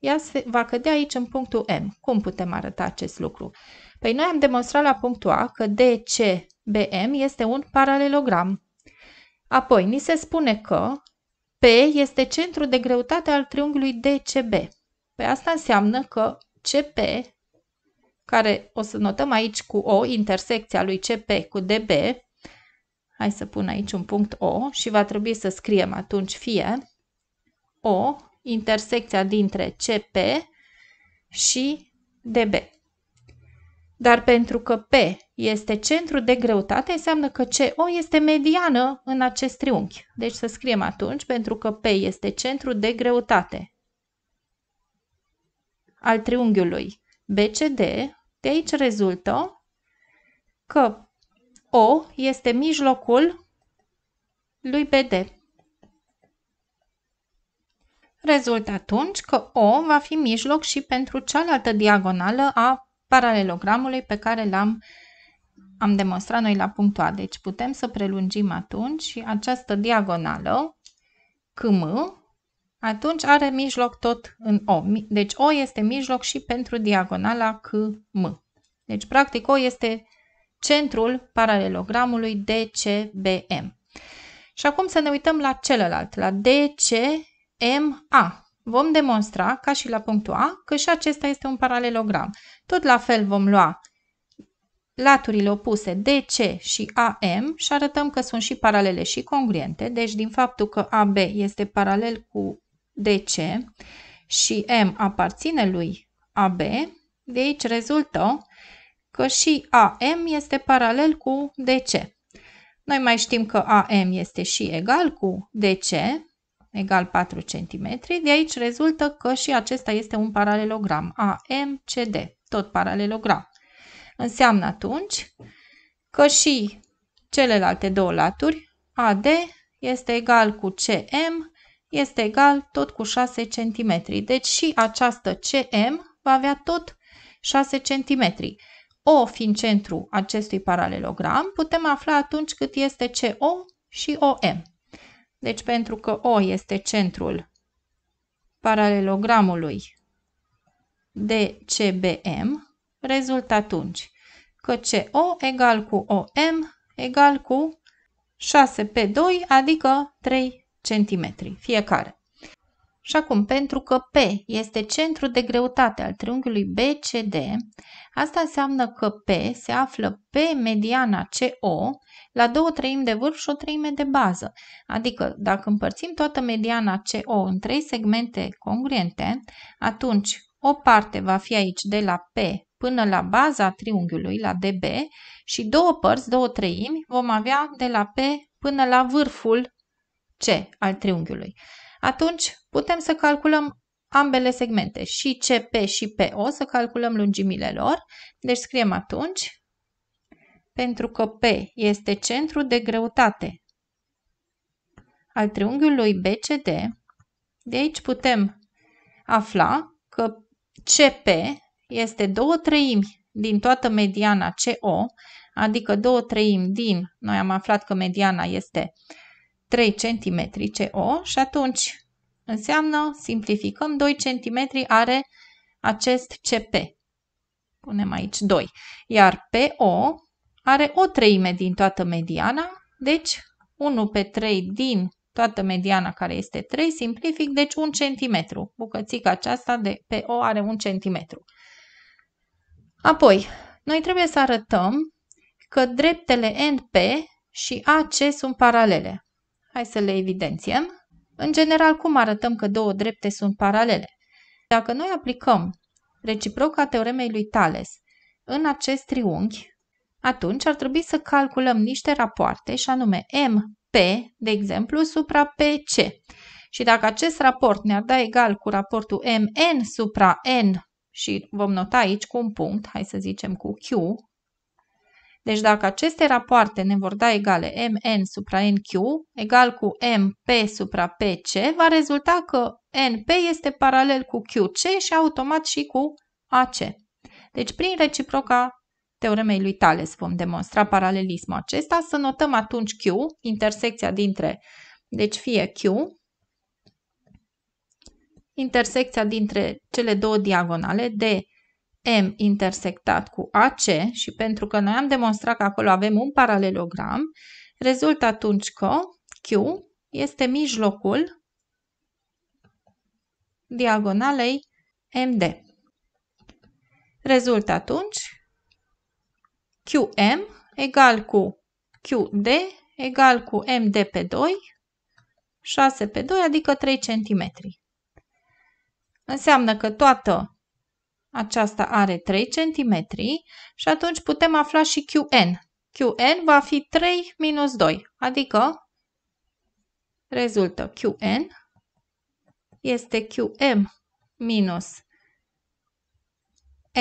ea se, va cădea aici în punctul M. Cum putem arăta acest lucru? Păi noi am demonstrat la punctul A că DCBM este un paralelogram. Apoi, ni se spune că P este centrul de greutate al triunghiului DCB. Pe asta înseamnă că CP, care o să notăm aici cu O, intersecția lui CP cu DB, hai să pun aici un punct O și va trebui să scriem atunci fie O, intersecția dintre CP și DB. Dar pentru că P este centru de greutate, înseamnă că CO este mediană în acest triunghi. Deci să scriem atunci, pentru că P este centru de greutate al triunghiului BCD, de aici rezultă că O este mijlocul lui BD. Rezultă atunci că O va fi mijloc și pentru cealaltă diagonală a paralelogramului pe care l-am am demonstrat noi la A. Deci putem să prelungim atunci această diagonală KM, atunci are mijloc tot în O. Deci O este mijloc și pentru diagonala KM. Deci practic O este centrul paralelogramului DCBM. Și acum să ne uităm la celălalt, la DCMA vom demonstra, ca și la punctul A, că și acesta este un paralelogram. Tot la fel vom lua laturile opuse DC și AM și arătăm că sunt și paralele și congruente. Deci din faptul că AB este paralel cu DC și M aparține lui AB, de aici rezultă că și AM este paralel cu DC. Noi mai știm că AM este și egal cu DC, egal 4 cm. De aici rezultă că și acesta este un paralelogram, AMCD, tot paralelogram. Înseamnă atunci că și celelalte două laturi, AD este egal cu CM, este egal tot cu 6 cm. Deci și această CM va avea tot 6 cm. O fiind centru acestui paralelogram, putem afla atunci cât este CO și OM. Deci pentru că O este centrul paralelogramului DCBM, rezultă atunci că CO egal cu OM egal cu 6 pe 2, adică 3 cm fiecare. Și acum, pentru că P este centrul de greutate al triunghiului BCD, asta înseamnă că P se află pe mediana CO la două treimi de vârf și o treime de bază. Adică, dacă împărțim toată mediana CO în trei segmente congruente, atunci o parte va fi aici de la P până la baza triunghiului, la DB, și două părți, două treimi, vom avea de la P până la vârful C al triunghiului atunci putem să calculăm ambele segmente, și CP și PO, să calculăm lungimile lor. Deci scriem atunci, pentru că P este centru de greutate al triunghiului BCD, de aici putem afla că CP este 2 treimi din toată mediana CO, adică 2 treimi din, noi am aflat că mediana este 3 cm CO și atunci înseamnă, simplificăm, 2 cm are acest CP. Punem aici 2. Iar PO are o treime din toată mediana, deci 1 pe 3 din toată mediana care este 3, simplific, deci 1 cm. Bucățica aceasta de PO are 1 cm. Apoi, noi trebuie să arătăm că dreptele NP și AC sunt paralele. Hai să le evidențiem. În general, cum arătăm că două drepte sunt paralele? Dacă noi aplicăm reciproca teoremei lui Thales în acest triunghi, atunci ar trebui să calculăm niște rapoarte, și anume MP, de exemplu, supra PC. Și dacă acest raport ne-ar da egal cu raportul MN supra N, și vom nota aici cu un punct, hai să zicem cu Q, deci dacă aceste rapoarte ne vor da egale mn supra nq egal cu mp supra pc, va rezulta că np este paralel cu qc și automat și cu ac. Deci prin reciproca teoremei lui Thales vom demonstra paralelismul acesta. Să notăm atunci q, intersecția dintre, deci fie q, intersecția dintre cele două diagonale de M intersectat cu AC și pentru că noi am demonstrat că acolo avem un paralelogram, rezultă atunci că Q este mijlocul diagonalei MD. Rezultă atunci QM egal cu QD egal cu MD pe 2, 6 pe 2, adică 3 cm. Înseamnă că toată aceasta are 3 cm și atunci putem afla și Qn. Qn va fi 3 minus 2, adică rezultă Qn este Qm minus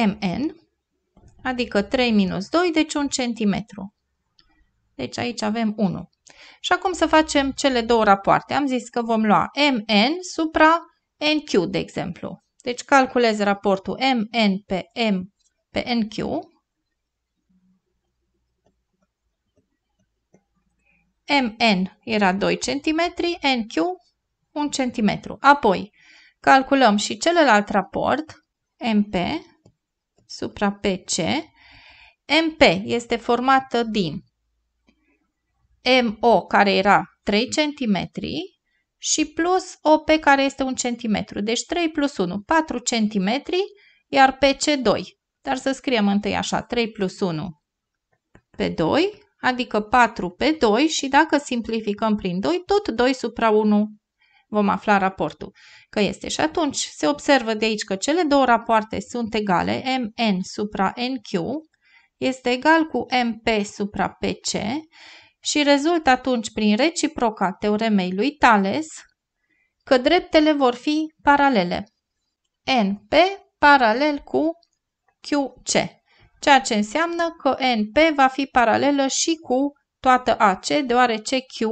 Mn, adică 3 minus 2, deci 1 centimetru. Deci aici avem 1. Și acum să facem cele două rapoarte. Am zis că vom lua Mn supra NQ, de exemplu. Deci calculez raportul MN pe M pe NQ. MN era 2 cm, NQ 1 cm. Apoi calculăm și celălalt raport, MP supra PC. MP este formată din MO care era 3 cm și plus OP care este un centimetru. Deci 3 plus 1, 4 centimetri, iar PC 2. Dar să scriem întâi așa, 3 plus 1 pe 2, adică 4 pe 2 și dacă simplificăm prin 2, tot 2 supra 1 vom afla raportul că este. Și atunci se observă de aici că cele două rapoarte sunt egale, MN supra NQ este egal cu MP supra PC și rezultă atunci prin reciproca teoremei lui Thales că dreptele vor fi paralele. NP paralel cu QC, ceea ce înseamnă că NP va fi paralelă și cu toată AC, deoarece Q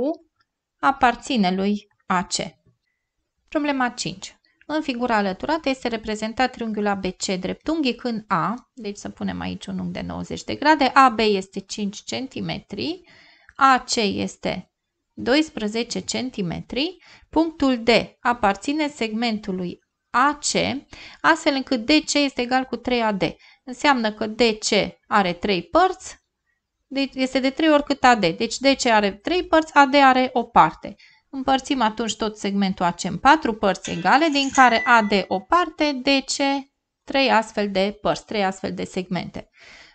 aparține lui AC. Problema 5. În figura alăturată este reprezentat triunghiul ABC dreptunghi când A, deci să punem aici un unghi de 90 de grade, AB este 5 cm, AC este 12 cm, punctul D aparține segmentului AC, astfel încât DC este egal cu 3AD. Înseamnă că DC are 3 părți, deci este de 3 ori cât AD. Deci DC are 3 părți, AD are o parte. Împărțim atunci tot segmentul AC în 4 părți egale, din care AD o parte, DC 3 astfel de părți, 3 astfel de segmente.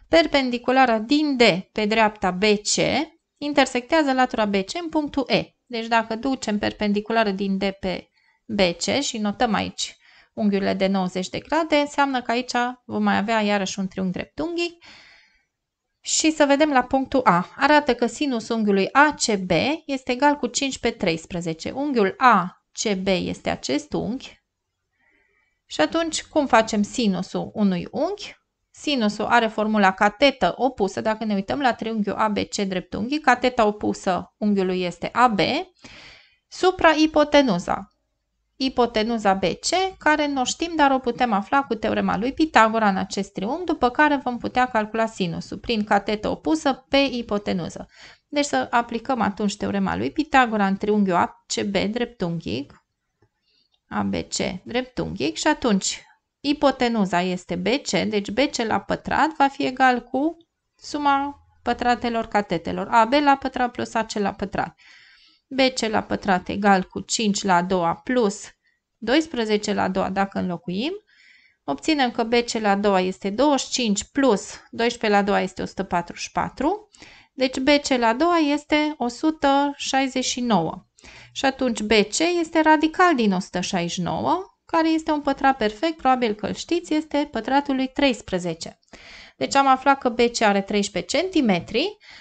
Perpendiculara din D pe dreapta BC intersectează latura BC în punctul E. Deci dacă ducem perpendiculară din D pe BC și notăm aici unghiurile de 90 de grade, înseamnă că aici vom mai avea iarăși un triunghi dreptunghi. Și să vedem la punctul A. Arată că sinus unghiului ACB este egal cu 5 pe 13. Unghiul ACB este acest unghi. Și atunci, cum facem sinusul unui unghi? Sinusul are formula catetă opusă, dacă ne uităm la triunghiul ABC dreptunghi, cateta opusă unghiului este AB, supra ipotenuza. Ipotenuza BC, care nu știm, dar o putem afla cu teorema lui Pitagora în acest triunghi, după care vom putea calcula sinusul prin catetă opusă pe ipotenuză. Deci să aplicăm atunci teorema lui Pitagora în triunghiul ACB dreptunghic, ABC dreptunghic și atunci Ipotenuza este BC, deci BC la pătrat va fi egal cu suma pătratelor catetelor. AB la pătrat plus AC la pătrat. BC la pătrat egal cu 5 la a doua plus 12 la a doua dacă înlocuim. Obținem că BC la a doua este 25 plus 12 la a doua este 144. Deci BC la a doua este 169. Și atunci BC este radical din 169 care este un pătrat perfect, probabil că îl știți, este pătratul lui 13. Deci am aflat că BC are 13 cm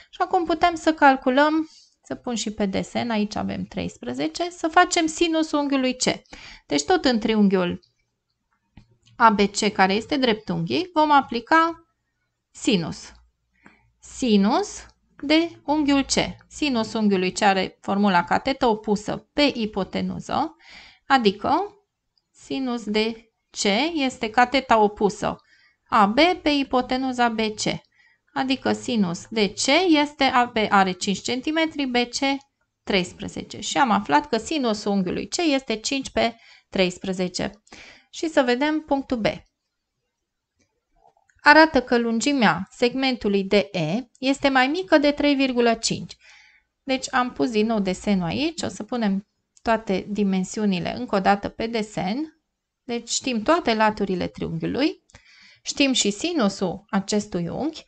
și acum putem să calculăm, să pun și pe desen, aici avem 13, să facem sinusul unghiului C. Deci tot în triunghiul ABC, care este dreptunghii, vom aplica sinus. Sinus de unghiul C. Sinus unghiului C are formula cateta opusă pe ipotenuză, adică Sinus de C este cateta opusă AB pe ipotenuza BC, adică sinus de C este AB are 5 cm, BC 13. Și am aflat că sinusul unghiului C este 5 pe 13. Și să vedem punctul B. Arată că lungimea segmentului DE este mai mică de 3,5. Deci am pus din nou desenul aici, o să punem toate dimensiunile încă o dată pe desen. Deci știm toate laturile triunghiului, știm și sinusul acestui unghi.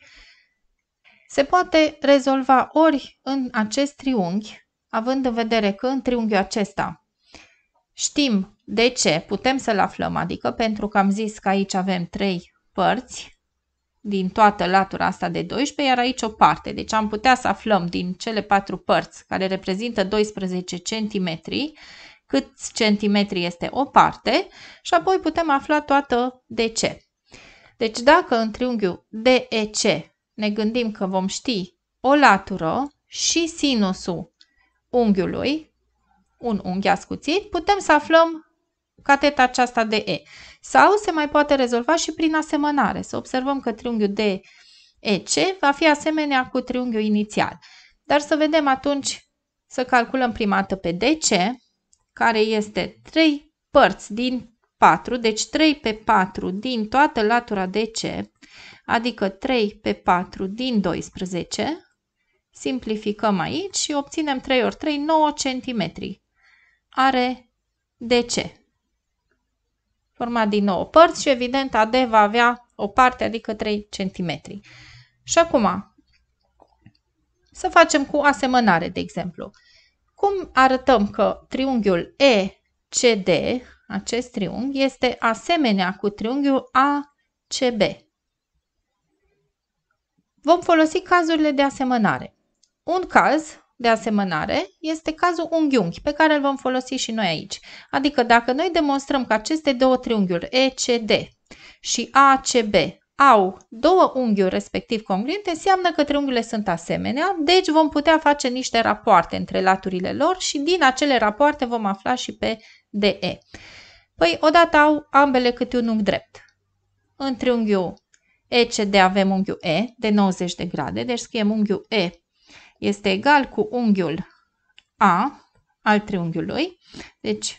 Se poate rezolva ori în acest triunghi, având în vedere că în triunghiul acesta știm de ce, putem să-l aflăm, adică pentru că am zis că aici avem 3 părți din toată latura asta de 12, iar aici o parte. Deci am putea să aflăm din cele patru părți care reprezintă 12 cm câți centimetri este o parte și apoi putem afla toată de ce. Deci dacă în triunghiul DEC ne gândim că vom ști o latură și sinusul unghiului, un unghi ascuțit, putem să aflăm cateta aceasta de E. Sau se mai poate rezolva și prin asemănare. Să observăm că triunghiul de EC va fi asemenea cu triunghiul inițial. Dar să vedem atunci, să calculăm prima dată pe DC, care este 3 părți din 4, deci 3 pe 4 din toată latura de C, adică 3 pe 4 din 12. Simplificăm aici și obținem 3 ori 3, 9 cm. Are de ce? Format din 9 părți și evident AD va avea o parte, adică 3 cm. Și acum, să facem cu asemănare, de exemplu. Cum arătăm că triunghiul ECD, acest triunghi, este asemenea cu triunghiul ACB? Vom folosi cazurile de asemănare. Un caz de asemănare este cazul unghiunghi, pe care îl vom folosi și noi aici. Adică dacă noi demonstrăm că aceste două triunghiuri ECD și ACB au două unghiuri respectiv congruente, înseamnă că triunghiurile sunt asemenea, deci vom putea face niște rapoarte între laturile lor și din acele rapoarte vom afla și pe DE. Păi odată au ambele câte un unghi drept. În triunghiul ECD avem unghiul E de 90 de grade, deci scriem unghiul E este egal cu unghiul A al triunghiului, deci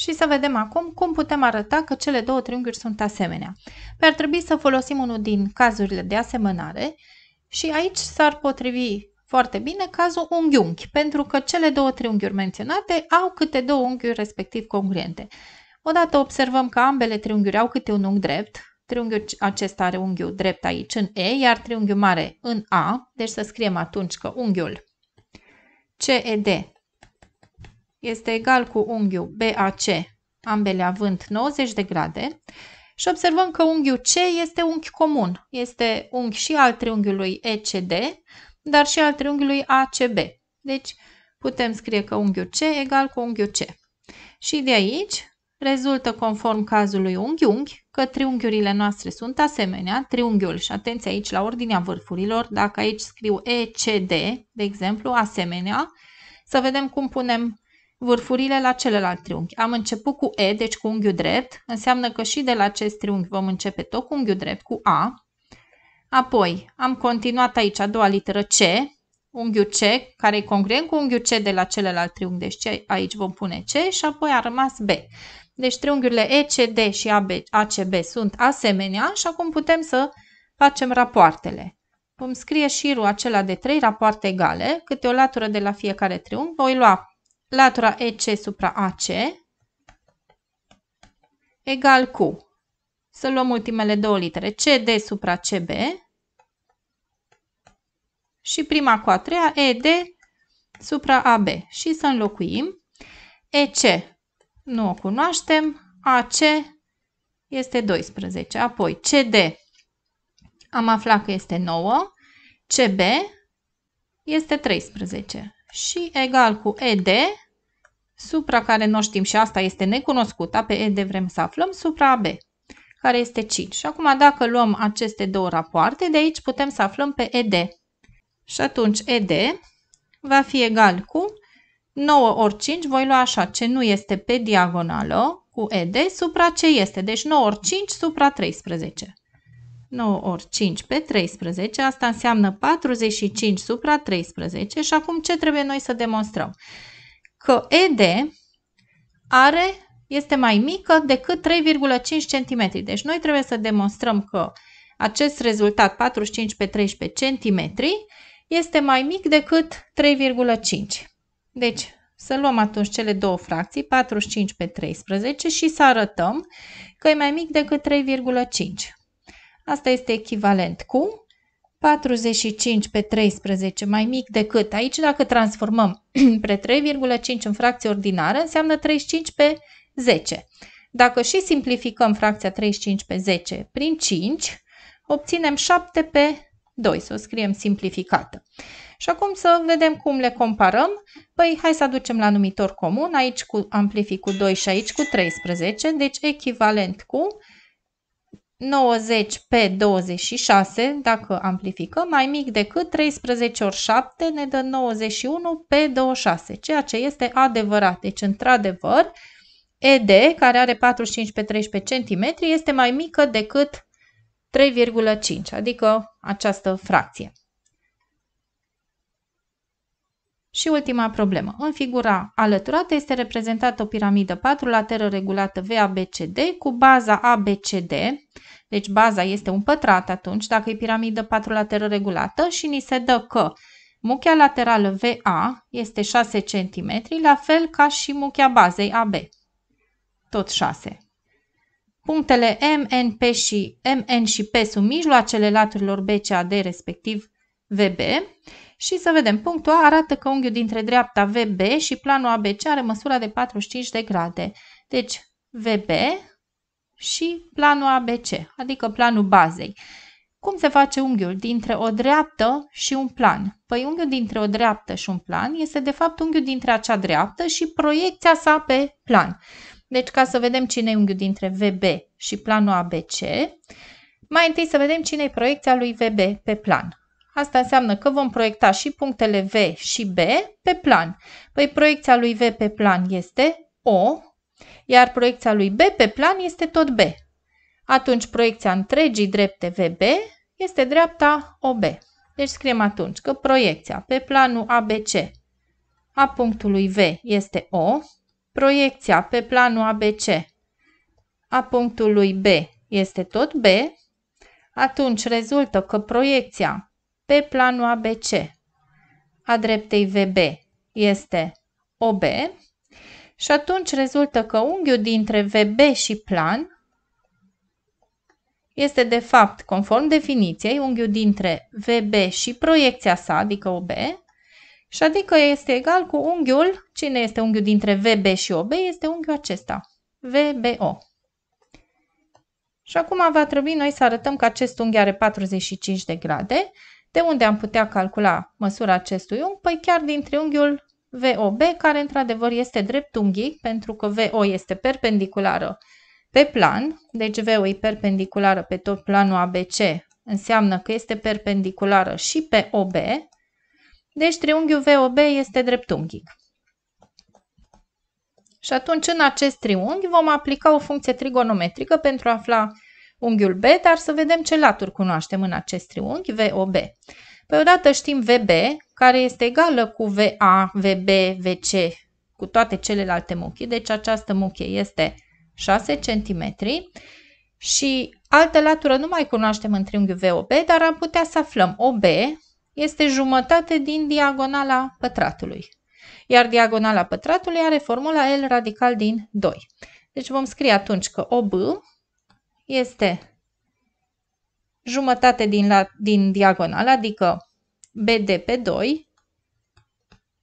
și să vedem acum cum putem arăta că cele două triunghiuri sunt asemenea. Pe ar trebui să folosim unul din cazurile de asemănare și aici s-ar potrivi foarte bine cazul unghiunghi, pentru că cele două triunghiuri menționate au câte două unghiuri respectiv congruente. Odată observăm că ambele triunghiuri au câte un unghi drept, triunghiul acesta are unghiul drept aici în E, iar triunghiul mare în A, deci să scriem atunci că unghiul CED este egal cu unghiul BAC, ambele având 90 de grade, și observăm că unghiul C este unghi comun. Este unghi și al triunghiului ECD, dar și al triunghiului ACB. Deci putem scrie că unghiul C egal cu unghiul C. Și de aici rezultă conform cazului unghi-unghi, că triunghiurile noastre sunt asemenea, triunghiul, și atenție aici la ordinea vârfurilor, dacă aici scriu ECD, de exemplu, asemenea, să vedem cum punem vârfurile la celălalt triunghi. Am început cu E, deci cu unghiul drept, înseamnă că și de la acest triunghi vom începe tot cu unghiul drept, cu A. Apoi am continuat aici a doua literă C, unghiul C, care e congruent cu unghiul C de la celălalt triunghi, deci aici vom pune C și apoi a rămas B. Deci triunghiurile ECD și AB, ACB sunt asemenea și acum putem să facem rapoartele. Vom scrie șirul acela de trei rapoarte egale, câte o latură de la fiecare triunghi, voi lua latura EC supra AC egal cu, să luăm ultimele două litere, CD supra CB și prima cu a treia, ED supra AB și să înlocuim. EC nu o cunoaștem, AC este 12, apoi CD am aflat că este 9, CB este 13 și egal cu ED, supra care nu știm și asta este necunoscută, pe ED vrem să aflăm, supra AB, care este 5. Și acum dacă luăm aceste două rapoarte, de aici putem să aflăm pe ED. Și atunci ED va fi egal cu 9 ori 5, voi lua așa, ce nu este pe diagonală cu ED, supra ce este, deci 9 ori 5 supra 13. 9 ori 5 pe 13, asta înseamnă 45 supra 13 și acum ce trebuie noi să demonstrăm? Că ED are, este mai mică decât 3,5 cm. Deci noi trebuie să demonstrăm că acest rezultat 45 pe 13 cm este mai mic decât 3,5. Deci să luăm atunci cele două fracții, 45 pe 13 și să arătăm că e mai mic decât 3,5. Asta este echivalent cu 45 pe 13 mai mic decât. Aici dacă transformăm pe 3,5 în fracție ordinară înseamnă 35 pe 10. Dacă și simplificăm fracția 35 pe 10 prin 5, obținem 7 pe 2, să o scriem simplificată. Și acum să vedem cum le comparăm. Păi hai să aducem la numitor comun, aici cu, amplific cu 2 și aici cu 13, deci echivalent cu 90 pe 26, dacă amplificăm, mai mic decât 13 ori 7 ne dă 91 pe 26, ceea ce este adevărat. Deci, într-adevăr, ED, care are 45 pe 13 cm, este mai mică decât 3,5, adică această fracție. Și ultima problemă. În figura alăturată este reprezentată o piramidă 4 lateră regulată VABCD cu baza ABCD. Deci baza este un pătrat atunci, dacă e piramidă 4 lateră regulată și ni se dă că muchea laterală VA este 6 cm, la fel ca și muchea bazei AB, tot 6. Punctele M, N, P și, M, N și P sunt mijloacele laturilor BCAD respectiv VB și să vedem, punctul A arată că unghiul dintre dreapta VB și planul ABC are măsura de 45 de grade. Deci VB și planul ABC, adică planul bazei. Cum se face unghiul dintre o dreaptă și un plan? Păi unghiul dintre o dreaptă și un plan este de fapt unghiul dintre acea dreaptă și proiecția sa pe plan. Deci ca să vedem cine e unghiul dintre VB și planul ABC, mai întâi să vedem cine e proiecția lui VB pe plan. Asta înseamnă că vom proiecta și punctele V și B pe plan. Păi proiecția lui V pe plan este O, iar proiecția lui B pe plan este tot B. Atunci proiecția întregii drepte VB este dreapta OB. Deci scriem atunci că proiecția pe planul ABC a punctului V este O, proiecția pe planul ABC a punctului B este tot B, atunci rezultă că proiecția pe planul ABC a dreptei VB este OB și atunci rezultă că unghiul dintre VB și plan este de fapt, conform definiției, unghiul dintre VB și proiecția sa, adică OB, și adică este egal cu unghiul, cine este unghiul dintre VB și OB? Este unghiul acesta, VBO. Și acum va trebui noi să arătăm că acest unghi are 45 de grade de unde am putea calcula măsura acestui unghi? Păi chiar din triunghiul VOB, care într-adevăr este dreptunghi, pentru că VO este perpendiculară pe plan, deci VO e perpendiculară pe tot planul ABC, înseamnă că este perpendiculară și pe OB, deci triunghiul VOB este dreptunghic. Și atunci în acest triunghi vom aplica o funcție trigonometrică pentru a afla unghiul B, dar să vedem ce laturi cunoaștem în acest triunghi VOB. o păi odată știm VB, care este egală cu VA, VB, VC, cu toate celelalte muchii, deci această muchie este 6 cm și altă latură nu mai cunoaștem în triunghiul VOB, dar am putea să aflăm OB este jumătate din diagonala pătratului, iar diagonala pătratului are formula L radical din 2. Deci vom scrie atunci că OB este jumătate din, la, din diagonal, adică BD pe 2.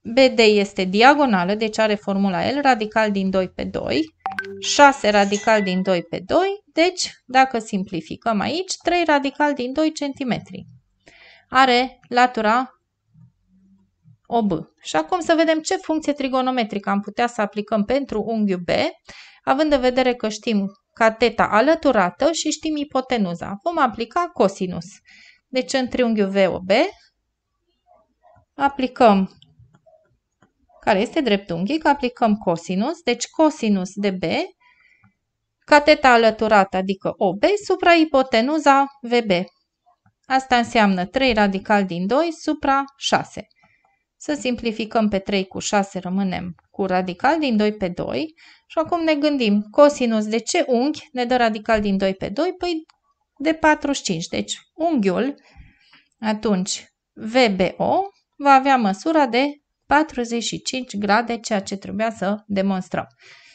BD este diagonală, deci are formula L, radical din 2 pe 2. 6 radical din 2 pe 2, deci dacă simplificăm aici, 3 radical din 2 cm. Are latura OB. Și acum să vedem ce funcție trigonometrică am putea să aplicăm pentru unghiul B având în vedere că știm cateta alăturată și știm ipotenuza. Vom aplica cosinus. Deci în triunghiul VOB aplicăm care este dreptunghic, aplicăm cosinus, deci cosinus de B, cateta alăturată, adică OB, supra ipotenuza VB. Asta înseamnă 3 radical din 2 supra 6. Să simplificăm pe 3 cu 6, rămânem cu radical din 2 pe 2 și acum ne gândim cosinus de ce unghi ne dă radical din 2 pe 2? Păi de 45, deci unghiul atunci VBO va avea măsura de 45 grade, ceea ce trebuia să demonstrăm.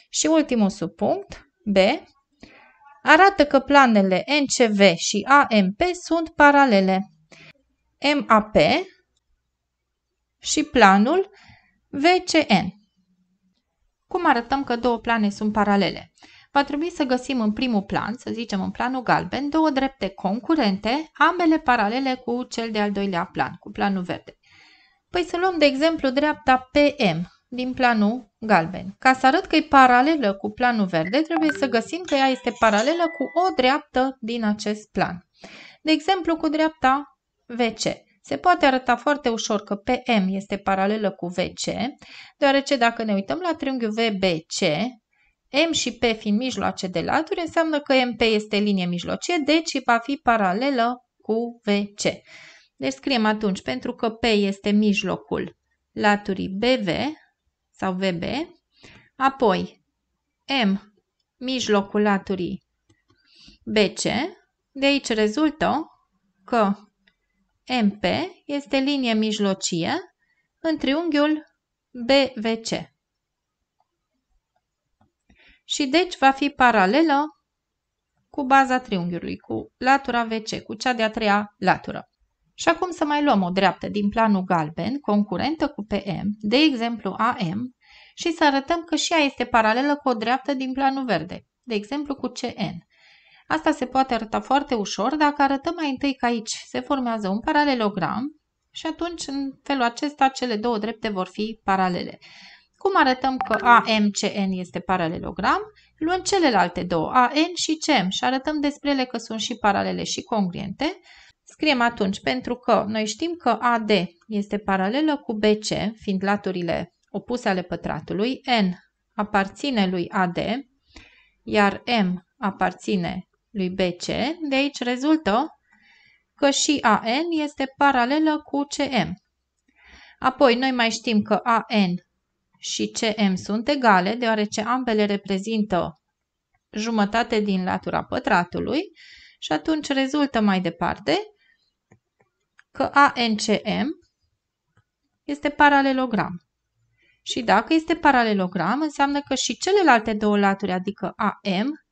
Și ultimul subpunct, B, arată că planele NCV și AMP sunt paralele. MAP și planul VCN. Cum arătăm că două plane sunt paralele? Va trebui să găsim în primul plan, să zicem în planul galben, două drepte concurente, ambele paralele cu cel de-al doilea plan, cu planul verde. Păi să luăm de exemplu dreapta PM din planul galben. Ca să arăt că e paralelă cu planul verde, trebuie să găsim că ea este paralelă cu o dreaptă din acest plan. De exemplu, cu dreapta VC. Se poate arăta foarte ușor că PM este paralelă cu VC, deoarece dacă ne uităm la triunghiul VBC, M și P fiind mijloace de laturi, înseamnă că MP este linie mijlocie, deci va fi paralelă cu VC. Deci scriem atunci, pentru că P este mijlocul laturii BV sau VB, apoi M mijlocul laturii BC, de aici rezultă că MP este linie mijlocie în triunghiul BVC. Și deci va fi paralelă cu baza triunghiului, cu latura VC, cu cea de-a treia latură. Și acum să mai luăm o dreaptă din planul galben, concurentă cu PM, de exemplu AM, și să arătăm că și ea este paralelă cu o dreaptă din planul verde, de exemplu cu CN. Asta se poate arăta foarte ușor dacă arătăm mai întâi că aici se formează un paralelogram și atunci în felul acesta cele două drepte vor fi paralele. Cum arătăm că AMCN este paralelogram? Luăm celelalte două, AN și CM și arătăm despre ele că sunt și paralele și congruente. Scriem atunci pentru că noi știm că AD este paralelă cu BC, fiind laturile opuse ale pătratului, N aparține lui AD, iar M aparține lui BC, de aici rezultă că și AN este paralelă cu CM. Apoi, noi mai știm că AN și CM sunt egale, deoarece ambele reprezintă jumătate din latura pătratului și atunci rezultă mai departe că ANCM este paralelogram. Și dacă este paralelogram, înseamnă că și celelalte două laturi, adică AM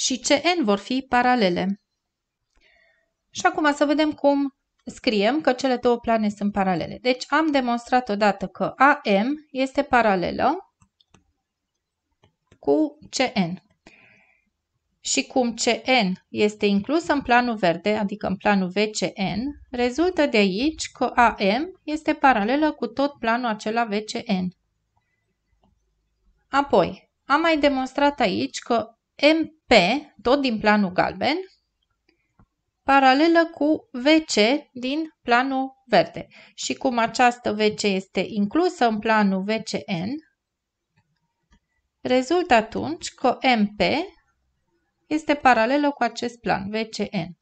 și CN vor fi paralele. Și acum să vedem cum scriem că cele două plane sunt paralele. Deci am demonstrat odată că AM este paralelă cu CN. Și cum CN este inclus în planul verde, adică în planul VCN, rezultă de aici că AM este paralelă cu tot planul acela VCN. Apoi, am mai demonstrat aici că MP P, tot din planul galben, paralelă cu VC din planul verde. Și cum această VC este inclusă în planul VCN, rezultă atunci că MP este paralelă cu acest plan, VCN.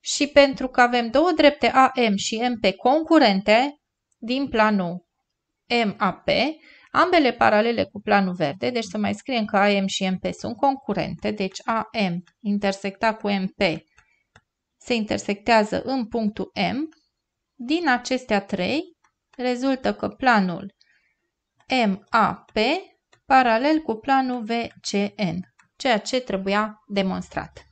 Și pentru că avem două drepte AM și MP concurente din planul MAP, Ambele paralele cu planul verde, deci să mai scriem că AM și MP sunt concurente, deci AM intersecta cu MP se intersectează în punctul M. Din acestea trei rezultă că planul MAP paralel cu planul VCN, ceea ce trebuia demonstrat.